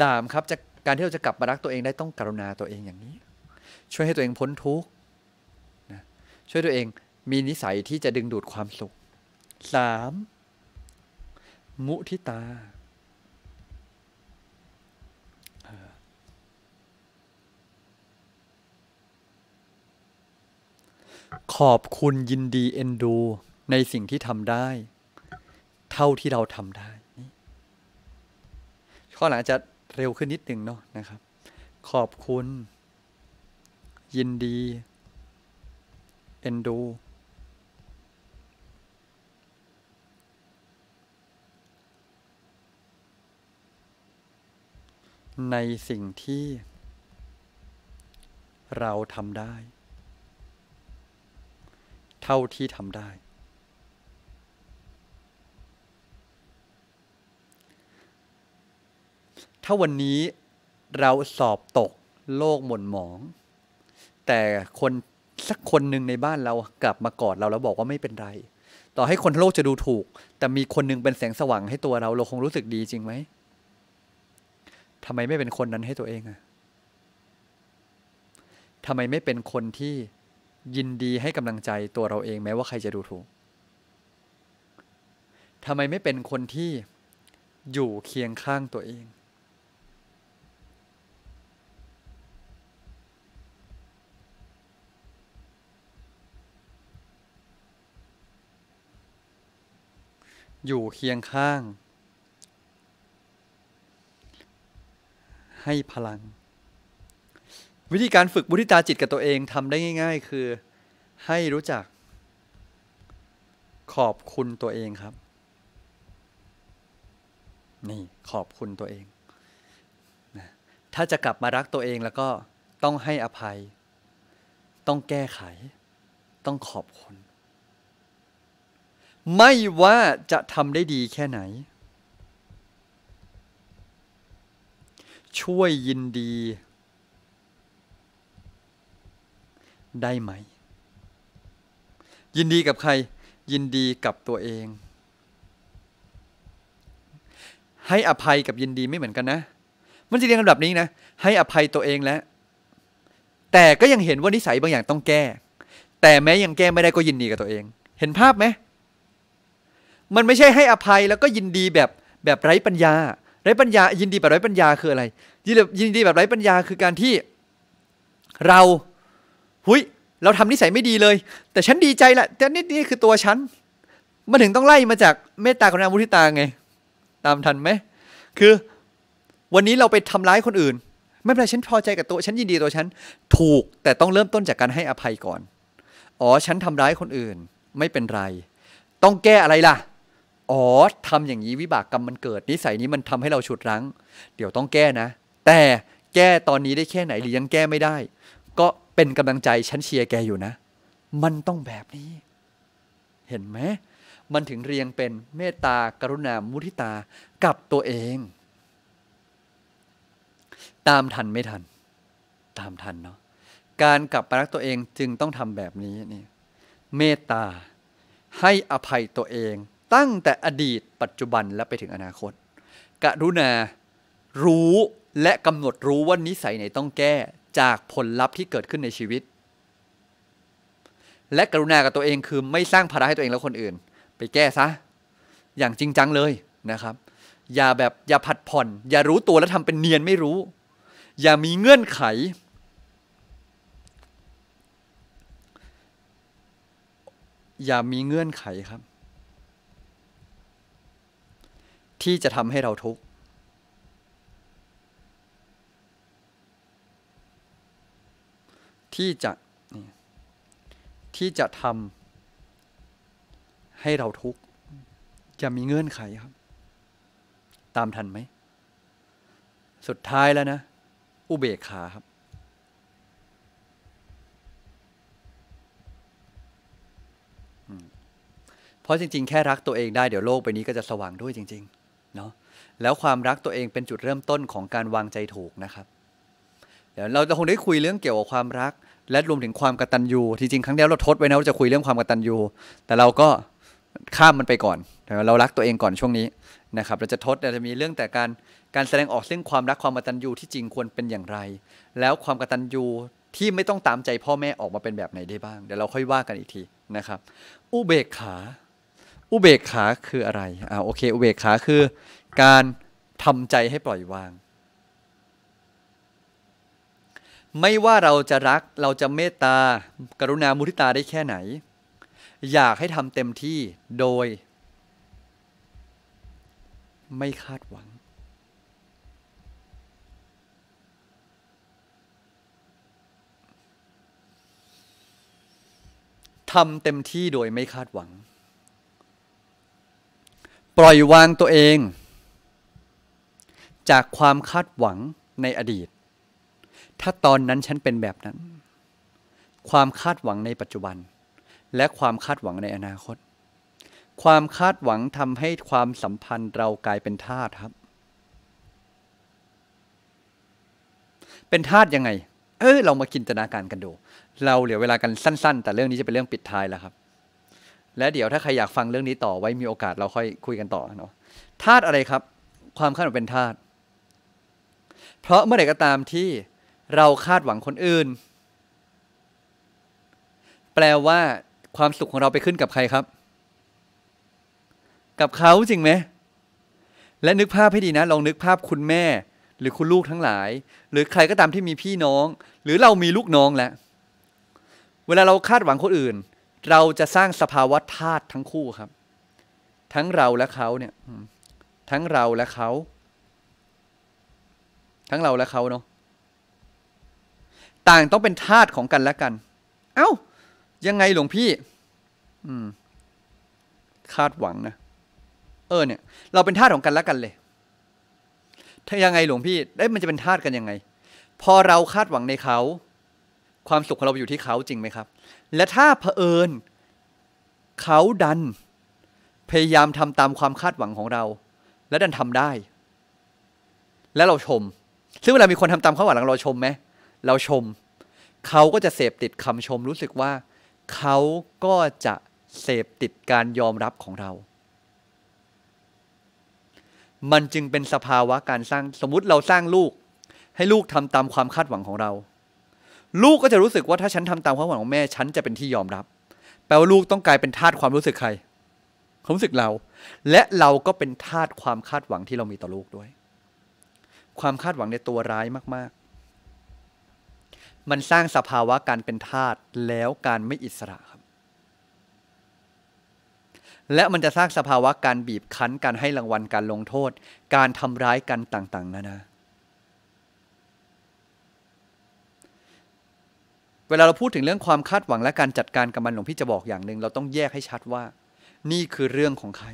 สามครับจะการที่เราจะกลับมารักตัวเองได้ต้องกรุณาตัวเองอย่างนี้ ช่วยให้ตัวเองพ้นทุกข์นะช่วยตัวเองมีนิสัยที่จะดึงดูดความสุขสามมุทิตา ขอบคุณยินดีเอ็นดูในสิ่งที่ทำได้เท่าที่เราทำได้ ข้อหลังจะเร็วขึ้นนิดหนึ่งเนาะนะครับ ขอบคุณ ยินดีเอ็นดู ในสิ่งที่ เราทำได้ เท่าที่ทำได้ถ้าวันนี้เราสอบตก โลกหม่นหมอง แต่คนสักคนหนึ่งในบ้านเรากลับมากอดเราแล้วบอกว่าไม่เป็นไร ต่อให้คนโลกจะดูถูก แต่มีคนหนึ่งเป็นแสงสว่างให้ตัวเราเราคงรู้สึกดีจริงไหมทำไมไม่เป็นคนนั้นให้ตัวเองอะทำไมไม่เป็นคนที่ยินดีให้กำลังใจตัวเราเองแม้ว่าใครจะดูถูกทำไมไม่เป็นคนที่อยู่เคียงข้างตัวเองอยู่เคียงข้าง ให้พลัง วิธีการฝึกบุธิตาจิตกับตัวเองทำได้ง่ายๆ คือให้รู้จักขอบคุณตัวเองครับ นี่ขอบคุณตัวเอง ถ้าจะกลับมารักตัวเองแล้วก็ต้องให้อภัย ต้องแก้ไข ต้องขอบคุณไม่ว่าจะทำได้ดีแค่ไหน ช่วยยินดี ได้ไหม ยินดีกับใคร ยินดีกับตัวเอง ให้อภัยกับยินดีไม่เหมือนกันนะ มันจะเรียงลำดับนี้นะ ให้อภัยตัวเองแล้ว แต่ก็ยังเห็นว่านิสัยบางอย่างต้องแก้ แต่แม้ยังแก้ไม่ได้ก็ยินดีกับตัวเอง เห็นภาพไหมมันไม่ใช่ให้อภัยแล้วก็ยินดีแบบแบบไร้ปัญญา ไร้ปัญญา ยินดีแบบไร้ปัญญาคืออะไร ยินดียินดีแบบไร้ปัญญาคือการที่ เรา หุยเราทำนิสัยไม่ดีเลย แต่ฉันดีใจแหละแต่นี่นี่คือตัวฉัน มันถึงต้องไล่มาจากเมตตากรุณามุทิตาไง ตามทันไหม คือวันนี้เราไปทำร้ายคนอื่น ไม่เป็นไร ฉันพอใจกับตัว ฉัน ยินดีตัวฉัน ถูกแต่ต้องเริ่มต้นจากการให้อภัยก่อน อ๋อ ฉันทำร้ายคนอื่นไม่เป็นไร ต้องแก้อะไรล่ะอ๋อ ทำอย่างนี้วิบากกรรมมันเกิด นิสัยนี้มันทำให้เราฉุดรั้ง เดี๋ยวต้องแก้นะ แต่แก้ตอนนี้ได้แค่ไหนหรือยังแก้ไม่ได้ ก็เป็นกำลังใจฉันเชียร์แกอยู่นะ มันต้องแบบนี้ เห็นไหมมันถึงเรียงเป็นเมตตากรุณามุทิตา กับตัวเอง ตามทันไม่ทัน ตามทันเนาะ การกลับไปรักตัวเองจึงต้องทำแบบนี้นี่ เมตตา ให้อภัยตัวเองตั้งแต่อดีตปัจจุบันและไปถึงอนาคตกรุณา รู้และกำหนดรู้ว่านิสัยไหนต้องแก้ จากผลลัพธ์ที่เกิดขึ้นในชีวิต และกรุณากับตัวเองคือไม่สร้างภาระให้ตัวเองและคนอื่น ไปแก้ซะ อย่างจริงจังเลยนะครับ อย่าแบบอย่าผัดผ่อน อย่ารู้ตัวแล้วทำเป็นเนียนไม่รู้ อย่ามีเงื่อนไข อย่ามีเงื่อนไขครับที่จะทำให้เราทุกข์ ที่จะที่จะทำให้เราทุกข์ จะมีเงื่อนไขครับ ตามทันไหม สุดท้ายแล้วนะอุเบกขาครับ เพราะจริง ๆ แค่รักตัวเองได้ เดี๋ยวโลกใบนี้ก็จะสว่างด้วยจริง ๆเนาะแล้วความรักตัวเองเป็นจุดเริ่มต้นของการวางใจถูกนะครับเดี๋ยวเราจะคงได้คุยเรื่องเกี่ยวกับความรัก และรวมถึงความกตัญญูที่จริงครั้งเดียวเราทดไว้นะว่าจะคุยเรื่องความกตัญญูแต่เราก็ข้ามมันไปก่อนเรารักตัวเองก่อนช่วงนี้นะครับเราจะทดเราจะมีเรื่องแต่การการแสดงออกซึ่งความรักความกตัญญูที่จริงควรเป็นอย่างไร แล้วความกตัญญูที่ไม่ต้องตามใจพ่อแม่ออกมาเป็นแบบไหนได้บ้าง เดี๋ยวเราค่อยว่ากันอีกทีนะครับอุเบกขาอุเบกขาคืออะไร อ่าโอเค อุเบกขาคือการทำใจให้ปล่อยวาง ไม่ว่าเราจะรัก เราจะเมตตา กรุณา มุทิตาได้แค่ไหน อยากให้ทำเต็มที่โดยไม่คาดหวัง ทำเต็มที่โดยไม่คาดหวังปล่อยวางตัวเอง จากความคาดหวังในอดีต ถ้าตอนนั้นฉัน เป็นแบบนั้น ความคาดหวังในปัจจุบัน และความคาดหวังในอนาคต ความคาดหวังทำให้ความสัมพันธ์เรากลายเป็นทาสครับ เป็นทาสยังไงเออเรามาจินตนาการกันดู เราเหลือเวลากันสั้น ๆ แต่เรื่องนี้จะเป็นเรื่องปิดท้ายแล้วครับและเดี๋ยวถ้าใครอยากฟังเรื่องนี้ต่อไว้มีโอกาสเราค่อยคุยกันต่อเนาะธาตุอะไรครับ ความคาดหวังเป็นธาตุเพราะเมื่อไหร่ก็ตามที่เราคาดหวังคนอื่น แปลว่าความสุขของเราไปขึ้นกับใครครับ กับเขาจริงไหม และนึกภาพให้ดีนะลองนึกภาพคุณแม่ หรือคุณลูกทั้งหลาย หรือใครก็ตามที่มีพี่น้อง หรือเรามีลูกน้องแล้วเวลาเราคาดหวังคนอื่นเราจะสร้างสภาวะธาตุทั้งคู่ครับ ทั้งเราและเขาเนี่ยทั้งเราและเขาทั้งเราและเขาเนาะต่างต้องเป็นธาตุของกันและกัน เอา้า ยังไงหลวงพี่ อืม คาดหวังนะ เออ เนี่ย เราเป็นธาตุของกันและกันเลย ถ้ายังไงหลวงพี่ได้มันจะเป็นธาตุกันยังไง พอเราคาดหวังในเขาความสุขของเราอยู่ที่เขาจริงไหมครับ และถ้าเผอิญ เขาดันพยายามทำตามความคาดหวังของเรา และดันทำได้ และเราชม ซึ่งเวลามีคนทำตามความหวังเราชมไหมเราชม เขาก็จะเสพติดคำชม รู้สึกว่า เขาก็จะเสพติดการยอมรับของเรา มันจึงเป็นสภาวะการสร้างสมมติเราสร้างลูก ให้ลูกทำตามความคาดหวังของเราลูกก็จะรู้สึกว่าถ้าฉันทำตามความหวังของแม่ฉันจะเป็นที่ยอมรับ แปลว่าลูกต้องกลายเป็นทาสความรู้สึกใครความรู้สึกเรา และเราก็เป็นทาสความคาดหวังที่เรามีต่อลูกด้วย ความคาดหวังในตัวร้ายมากๆ มันสร้างสภาวะการเป็นทาสแล้วการไม่อิสระครับและมันจะสร้างสภาวะการบีบคั้นการให้รางวัลการลงโทษ การทำร้ายกันต่าง ๆนานาเวลาเราพูดถึงเรื่องความคาดหวังและการจัดการกับมันหลวงพี่จะบอกอย่างหนึ่งเราต้องแยกให้ชัดว่า นี่คือเรื่องของใคร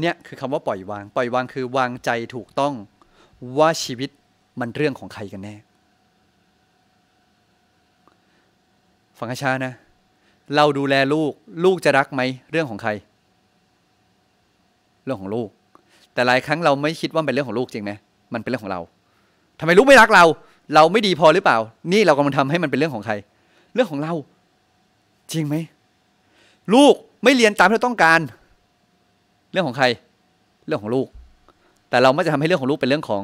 เนี่ยคือ คำว่าปล่อยวาง ปล่อยวางคือวางใจถูกต้องว่าชีวิตมันเรื่องของใครกันแน่ฟังชานะเราดูแลลูกลูกจะรักไหมเรื่องของใครเรื่องของลูกแต่หลายครั้งเราไม่คิดว่าเป็นเรื่องของลูกจริงไหมมันเป็นเรื่องของเรา ทำไมลูกไม่รักเรา เราไม่ดีพอหรือเปล่า นี่เรากำลังทำให้มันเป็นเรื่องของใคร เรื่องของเรา จริงไหม ลูกไม่เรียนตามที่เราต้องการ เรื่องของใคร เรื่องของลูก แต่เราไม่จะทำให้เรื่องของลูกเป็นเรื่องของ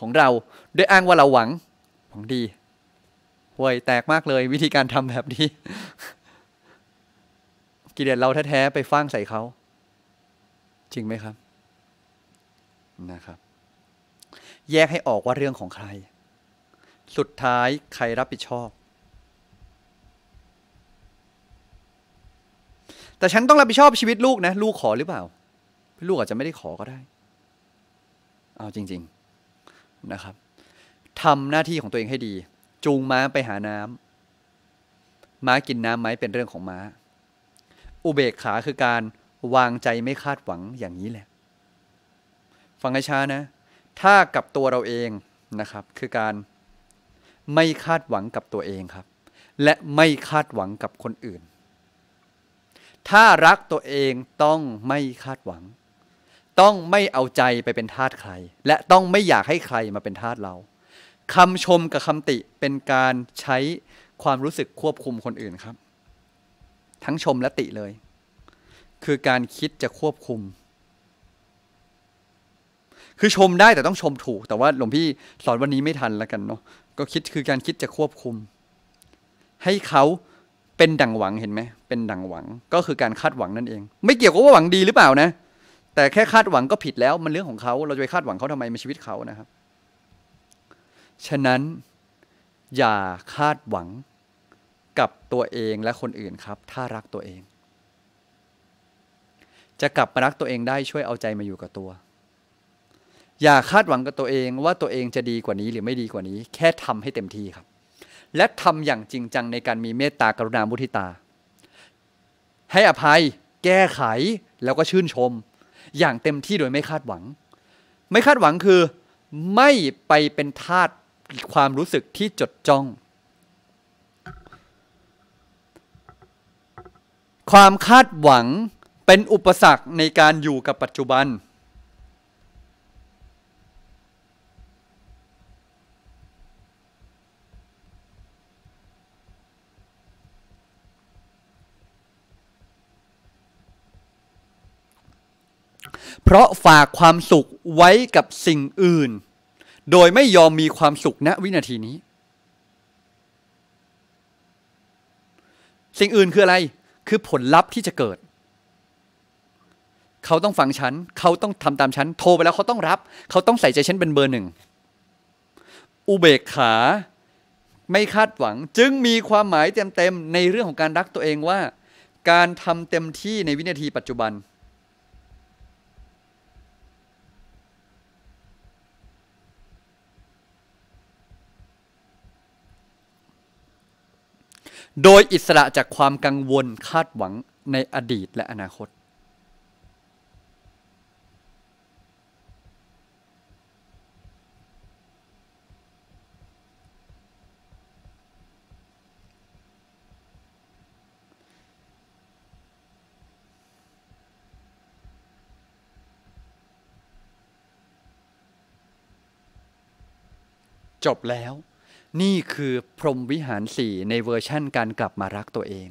ของเราด้วยอ้างว่าเราหวังหวังดี ห่วยแตกมากเลย วิธีการทำแบบนี้ กิเลสเราแท้ๆไปฟ้างใส่เขา จริงไหมครับนะครับแยกให้ออกว่าเรื่องของใคร สุดท้ายใครรับผิดชอบ แต่ฉันต้องรับผิดชอบชีวิตลูกนะ ลูกขอหรือเปล่าลูกอาจจะไม่ได้ขอก็ได้ เอาจริงๆ นะครับทำหน้าที่ของตัวเองให้ดี จูงม้าไปหาน้ำม้ากินน้ำไหมเป็นเรื่องของม้า อุเบกขาคือการวางใจไม่คาดหวังอย่างนี้แหละฟังให้ช้านะ ถ้ากับตัวเราเองนะครับ คือการไม่คาดหวังกับตัวเองครับ และไม่คาดหวังกับคนอื่น ถ้ารักตัวเองต้องไม่คาดหวัง ต้องไม่เอาใจไปเป็นทาสใคร และต้องไม่อยากให้ใครมาเป็นทาสเรา คำชมกับคำติเป็นการใช้ความรู้สึกควบคุมคนอื่นครับ ทั้งชมและติเลย คือการคิดจะควบคุมคือชมได้แต่ต้องชมถูก แต่ว่าหลวงพี่สอนวันนี้ไม่ทันแล้วกันเนาะก็คิดคือการคิดจะควบคุม ให้เขาเป็นดังหวังเห็นไหมเป็นดังหวัง ก็คือการคาดหวังนั่นเอง ไม่เกี่ยวกับว่าหวังดีหรือเปล่านะ แต่แค่คาดหวังก็ผิดแล้วมันเรื่องของเขาเราจะไปคาดหวังเขาทำไมในชีวิตเขานะครับ ฉะนั้น อย่าคาดหวังกับตัวเองและคนอื่นครับ ถ้ารักตัวเอง จะกลับมารักตัวเองได้ช่วยเอาใจมาอยู่กับตัวอย่าคาดหวังกับตัวเองว่าตัวเองจะดีกว่านี้หรือไม่ดีกว่านี้ แค่ทำให้เต็มที่ครับ และทำอย่างจริงจัง ในการมีเมตตากรุณามุทิตา ให้อภัย แก้ไขแล้วก็ชื่นชม อย่างเต็มที่โดยไม่คาดหวัง ไม่คาดหวังคือไม่ไปเป็นทาสความรู้สึกที่จดจ้อง ความคาดหวังเป็นอุปสรรคในการอยู่กับปัจจุบันเพราะฝากความสุขไว้กับสิ่งอื่น โดยไม่ยอมมีความสุขณวินาทีนี้ สิ่งอื่นคืออะไรคือผลลัพธ์ที่จะเกิด เขาต้องฟังฉันเขาต้องทำตามฉันโทรไปแล้วเขาต้องรับ เขาต้องใส่ใจฉันเป็นเบอร์หนึ่งอุเบกขาไม่คาดหวัง จึงมีความหมายเต็มๆในเรื่องของการรักตัวเองว่า การทำเต็มที่ในวินาทีปัจจุบันโดยอิสระจากความกังวลคาดหวังในอดีตและอนาคต จบแล้วนี่คือพรหมวิหารสี่ในเวอร์ชั่นการกลับมารักตัวเอง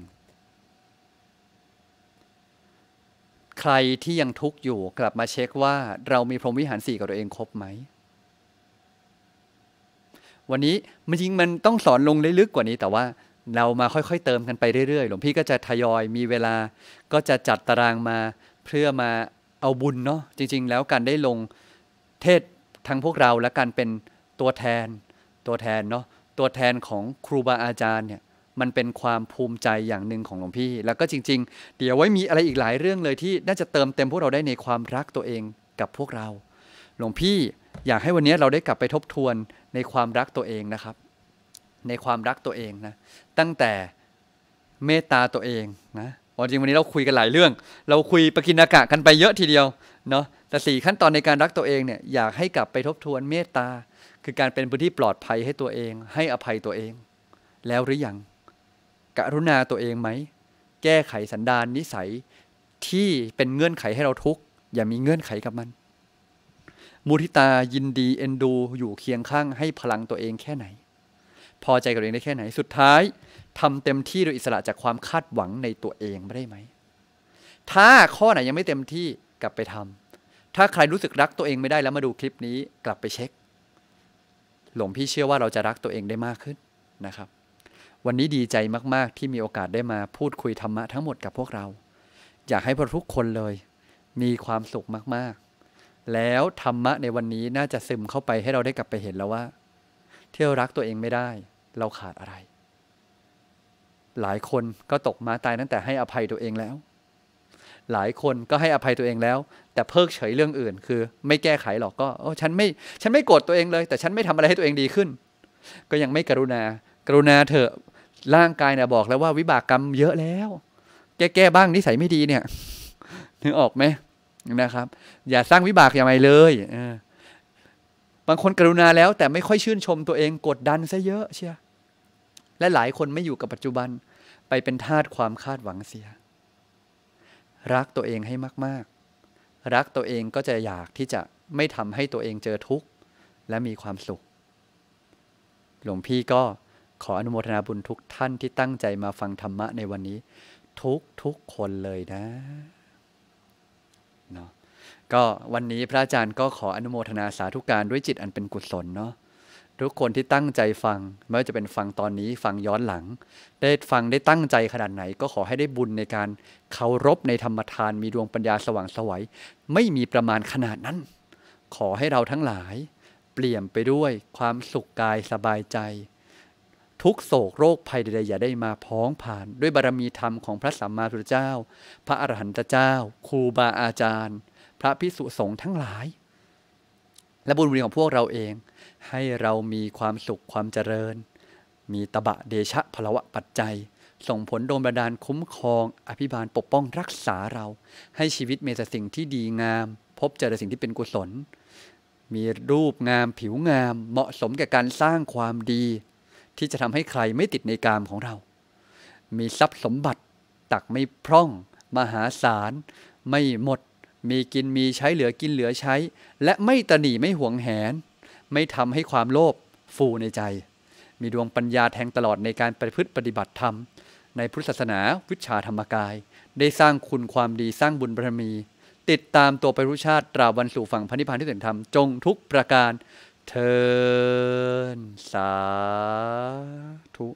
ใครที่ยังทุกข์อยู่กลับมาเช็คว่าเรามีพรหมวิหารสี่กับตัวเองครบไหม วันนี้มันจริงมันต้องสอนลงลึกกว่านี้ แต่ว่าเรามาค่อยๆเติมกันไปเรื่อยๆ หลวงพี่ก็จะทยอย มีเวลาก็จะจัดตารางมาเพื่อมาเอาบุญเนาะจริงๆแล้วการได้ลงเทศทั้งพวกเราและการเป็นตัวแทนตัวแทนเนาะตัวแทนของครูบาอาจารย์เนี่ยมันเป็นความภูมิใจอย่างหนึ่งของหลวงพี่ แล้วก็จริง ๆ เดี๋ยวไว้มีอะไรอีกหลายเรื่องเลยที่น่าจะเติมเต็มพวกเราได้ในความรักตัวเองกับพวกเราหลวงพี่อยากให้วันนี้เราได้กลับไปทบทวนในความรักตัวเองนะครับ ในความรักตัวเองนะตั้งแต่เมตตาตัวเองนะจริงวันนี้เราคุยกันหลายเรื่อง เราคุยปกินากะกันไปเยอะทีเดียวเนาะแต่สี่ขั้นตอนในการรักตัวเองเนี่ยอยากให้กลับไปทบทวนเมตตาคือการเป็นพื้นที่ปลอดภัยให้ตัวเอง ให้อภัยตัวเอง แล้วหรือยังกรุณาตัวเองไหม แก้ไขสันดานนิสัยที่เป็นเงื่อนไขให้เราทุกข์อย่ามีเงื่อนไขกับมัน มุทิตายินดีเอ็นดูอยู่เคียงข้างให้พลังตัวเองแค่ไหน พอใจกับเองได้แค่ไหนสุดท้าย ทำเต็มที่โดยอิสระจากความคาดหวังในตัวเองไม่ได้ไหม ถ้าข้อไหนยังไม่เต็มที่กลับไปทำ ถ้าใครรู้สึกรักตัวเองไม่ได้แล้วมาดูคลิปนี้กลับไปเช็คหลวงพี่เชื่อว่าเราจะรักตัวเองได้มากขึ้นนะครับ วันนี้ดีใจมากๆที่มีโอกาสได้มาพูดคุยธรรมะทั้งหมดกับพวกเรา อยากให้พวกทุกคนเลย มีความสุขมากๆ แล้ว ธรรมะในวันนี้น่าจะซึมเข้าไปให้เราได้กลับไปเห็นแล้วว่า เที่ยวารักตัวเองไม่ได้ เราขาดอะไร หลายคนก็ตกมาตายตั้งแต่ให้อภัยตัวเองแล้วหลายคนก็ให้อภัยตัวเองแล้ว แต่เพิกเฉยเรื่องอื่นคือ ไม่แก้ไขหรอกก็โอ้ฉันไม่ ฉันไม่โกรธตัวเองเลย แต่ฉันไม่ทำอะไรให้ตัวเองดีขึ้น ก็ยังไม่กรุณา กรุณาเถอะร่างกายเนี่ยบอกแล้วว่า วิบากกรรมเยอะแล้ว แก้แก้บ้างนิสัยไม่ดีเนี่ย นึกออกไหมนะครับ อย่าสร้างวิบากอย่างไรเลยบางคนกรุณาแล้ว แต่ไม่ค่อยชื่นชมตัวเองกดดันซะเยอะ เชียและหลายคนไม่อยู่กับปัจจุบันไปเป็นทาสความคาดหวังเสียรักตัวเองให้มาก ๆ รักตัวเองก็จะอยากที่จะไม่ทำให้ตัวเองเจอทุกข์และมีความสุข หลวงพี่ก็ขออนุโมทนาบุญทุกท่านที่ตั้งใจมาฟังธรรมะในวันนี้ทุกทุกคนเลยนะ เนาะ ก็วันนี้พระอาจารย์ก็ขออนุโมทนาสาธุการด้วยจิตอันเป็นกุศลเนาะทุกคนที่ตั้งใจฟังไม่ว่าจะเป็นฟังตอนนี้ฟังย้อนหลังได้ฟังได้ตั้งใจขนาดไหนก็ขอให้ได้บุญในการเคารพในธรรมทานมีดวงปัญญาสว่างสวัยไม่มีประมาณขนาดนั้น ขอให้เราทั้งหลาย เปลี่ยนไปด้วยความสุขกายสบายใจ ทุกโศกโรคภัยใดๆอย่าได้มาพ้องผ่าน ด้วยบารรมีธรรมของพระสัมมาสัมพุทธเจ้า พระอรหันตเจ้า ครูบาอาจารย์ พระพิสุสงฆ์ทั้งหลาย และบุญบุญของพวกเราเองให้เรามีความสุขความเจริญ มีตบะเดชะพลวะปัจจัย ส่งผลโดนบันดาลคุ้มครอง อภิบาลปกป้องรักษาเรา ให้ชีวิตมีแต่สิ่งที่ดีงาม พบเจอแต่สิ่งที่เป็นกุศล มีรูปงามผิวงาม เหมาะสมแก่การสร้างความดี ที่จะทำให้ใครไม่ติดในกามของเรา มีทรัพย์สมบัติตักไม่พร่อง มหาศาล ไม่หมด มีกินมีใช้เหลือกินเหลือใช้ และไม่ตนีไม่หวงแหนไม่ทำให้ความโลภฟูในใจ มีดวงปัญญาแทงตลอดในการประพฤติปฏิบัติธรรม ในพุทธศาสนาวิชาธรรมกาย ได้สร้างคุณความดีสร้างบุญบารมี ติดตามตัวไปรู้ชาติ ตราวันสู่ฝั่งพันนิพพานที่ถึงธรรมจงทุกประการเทินสาธุ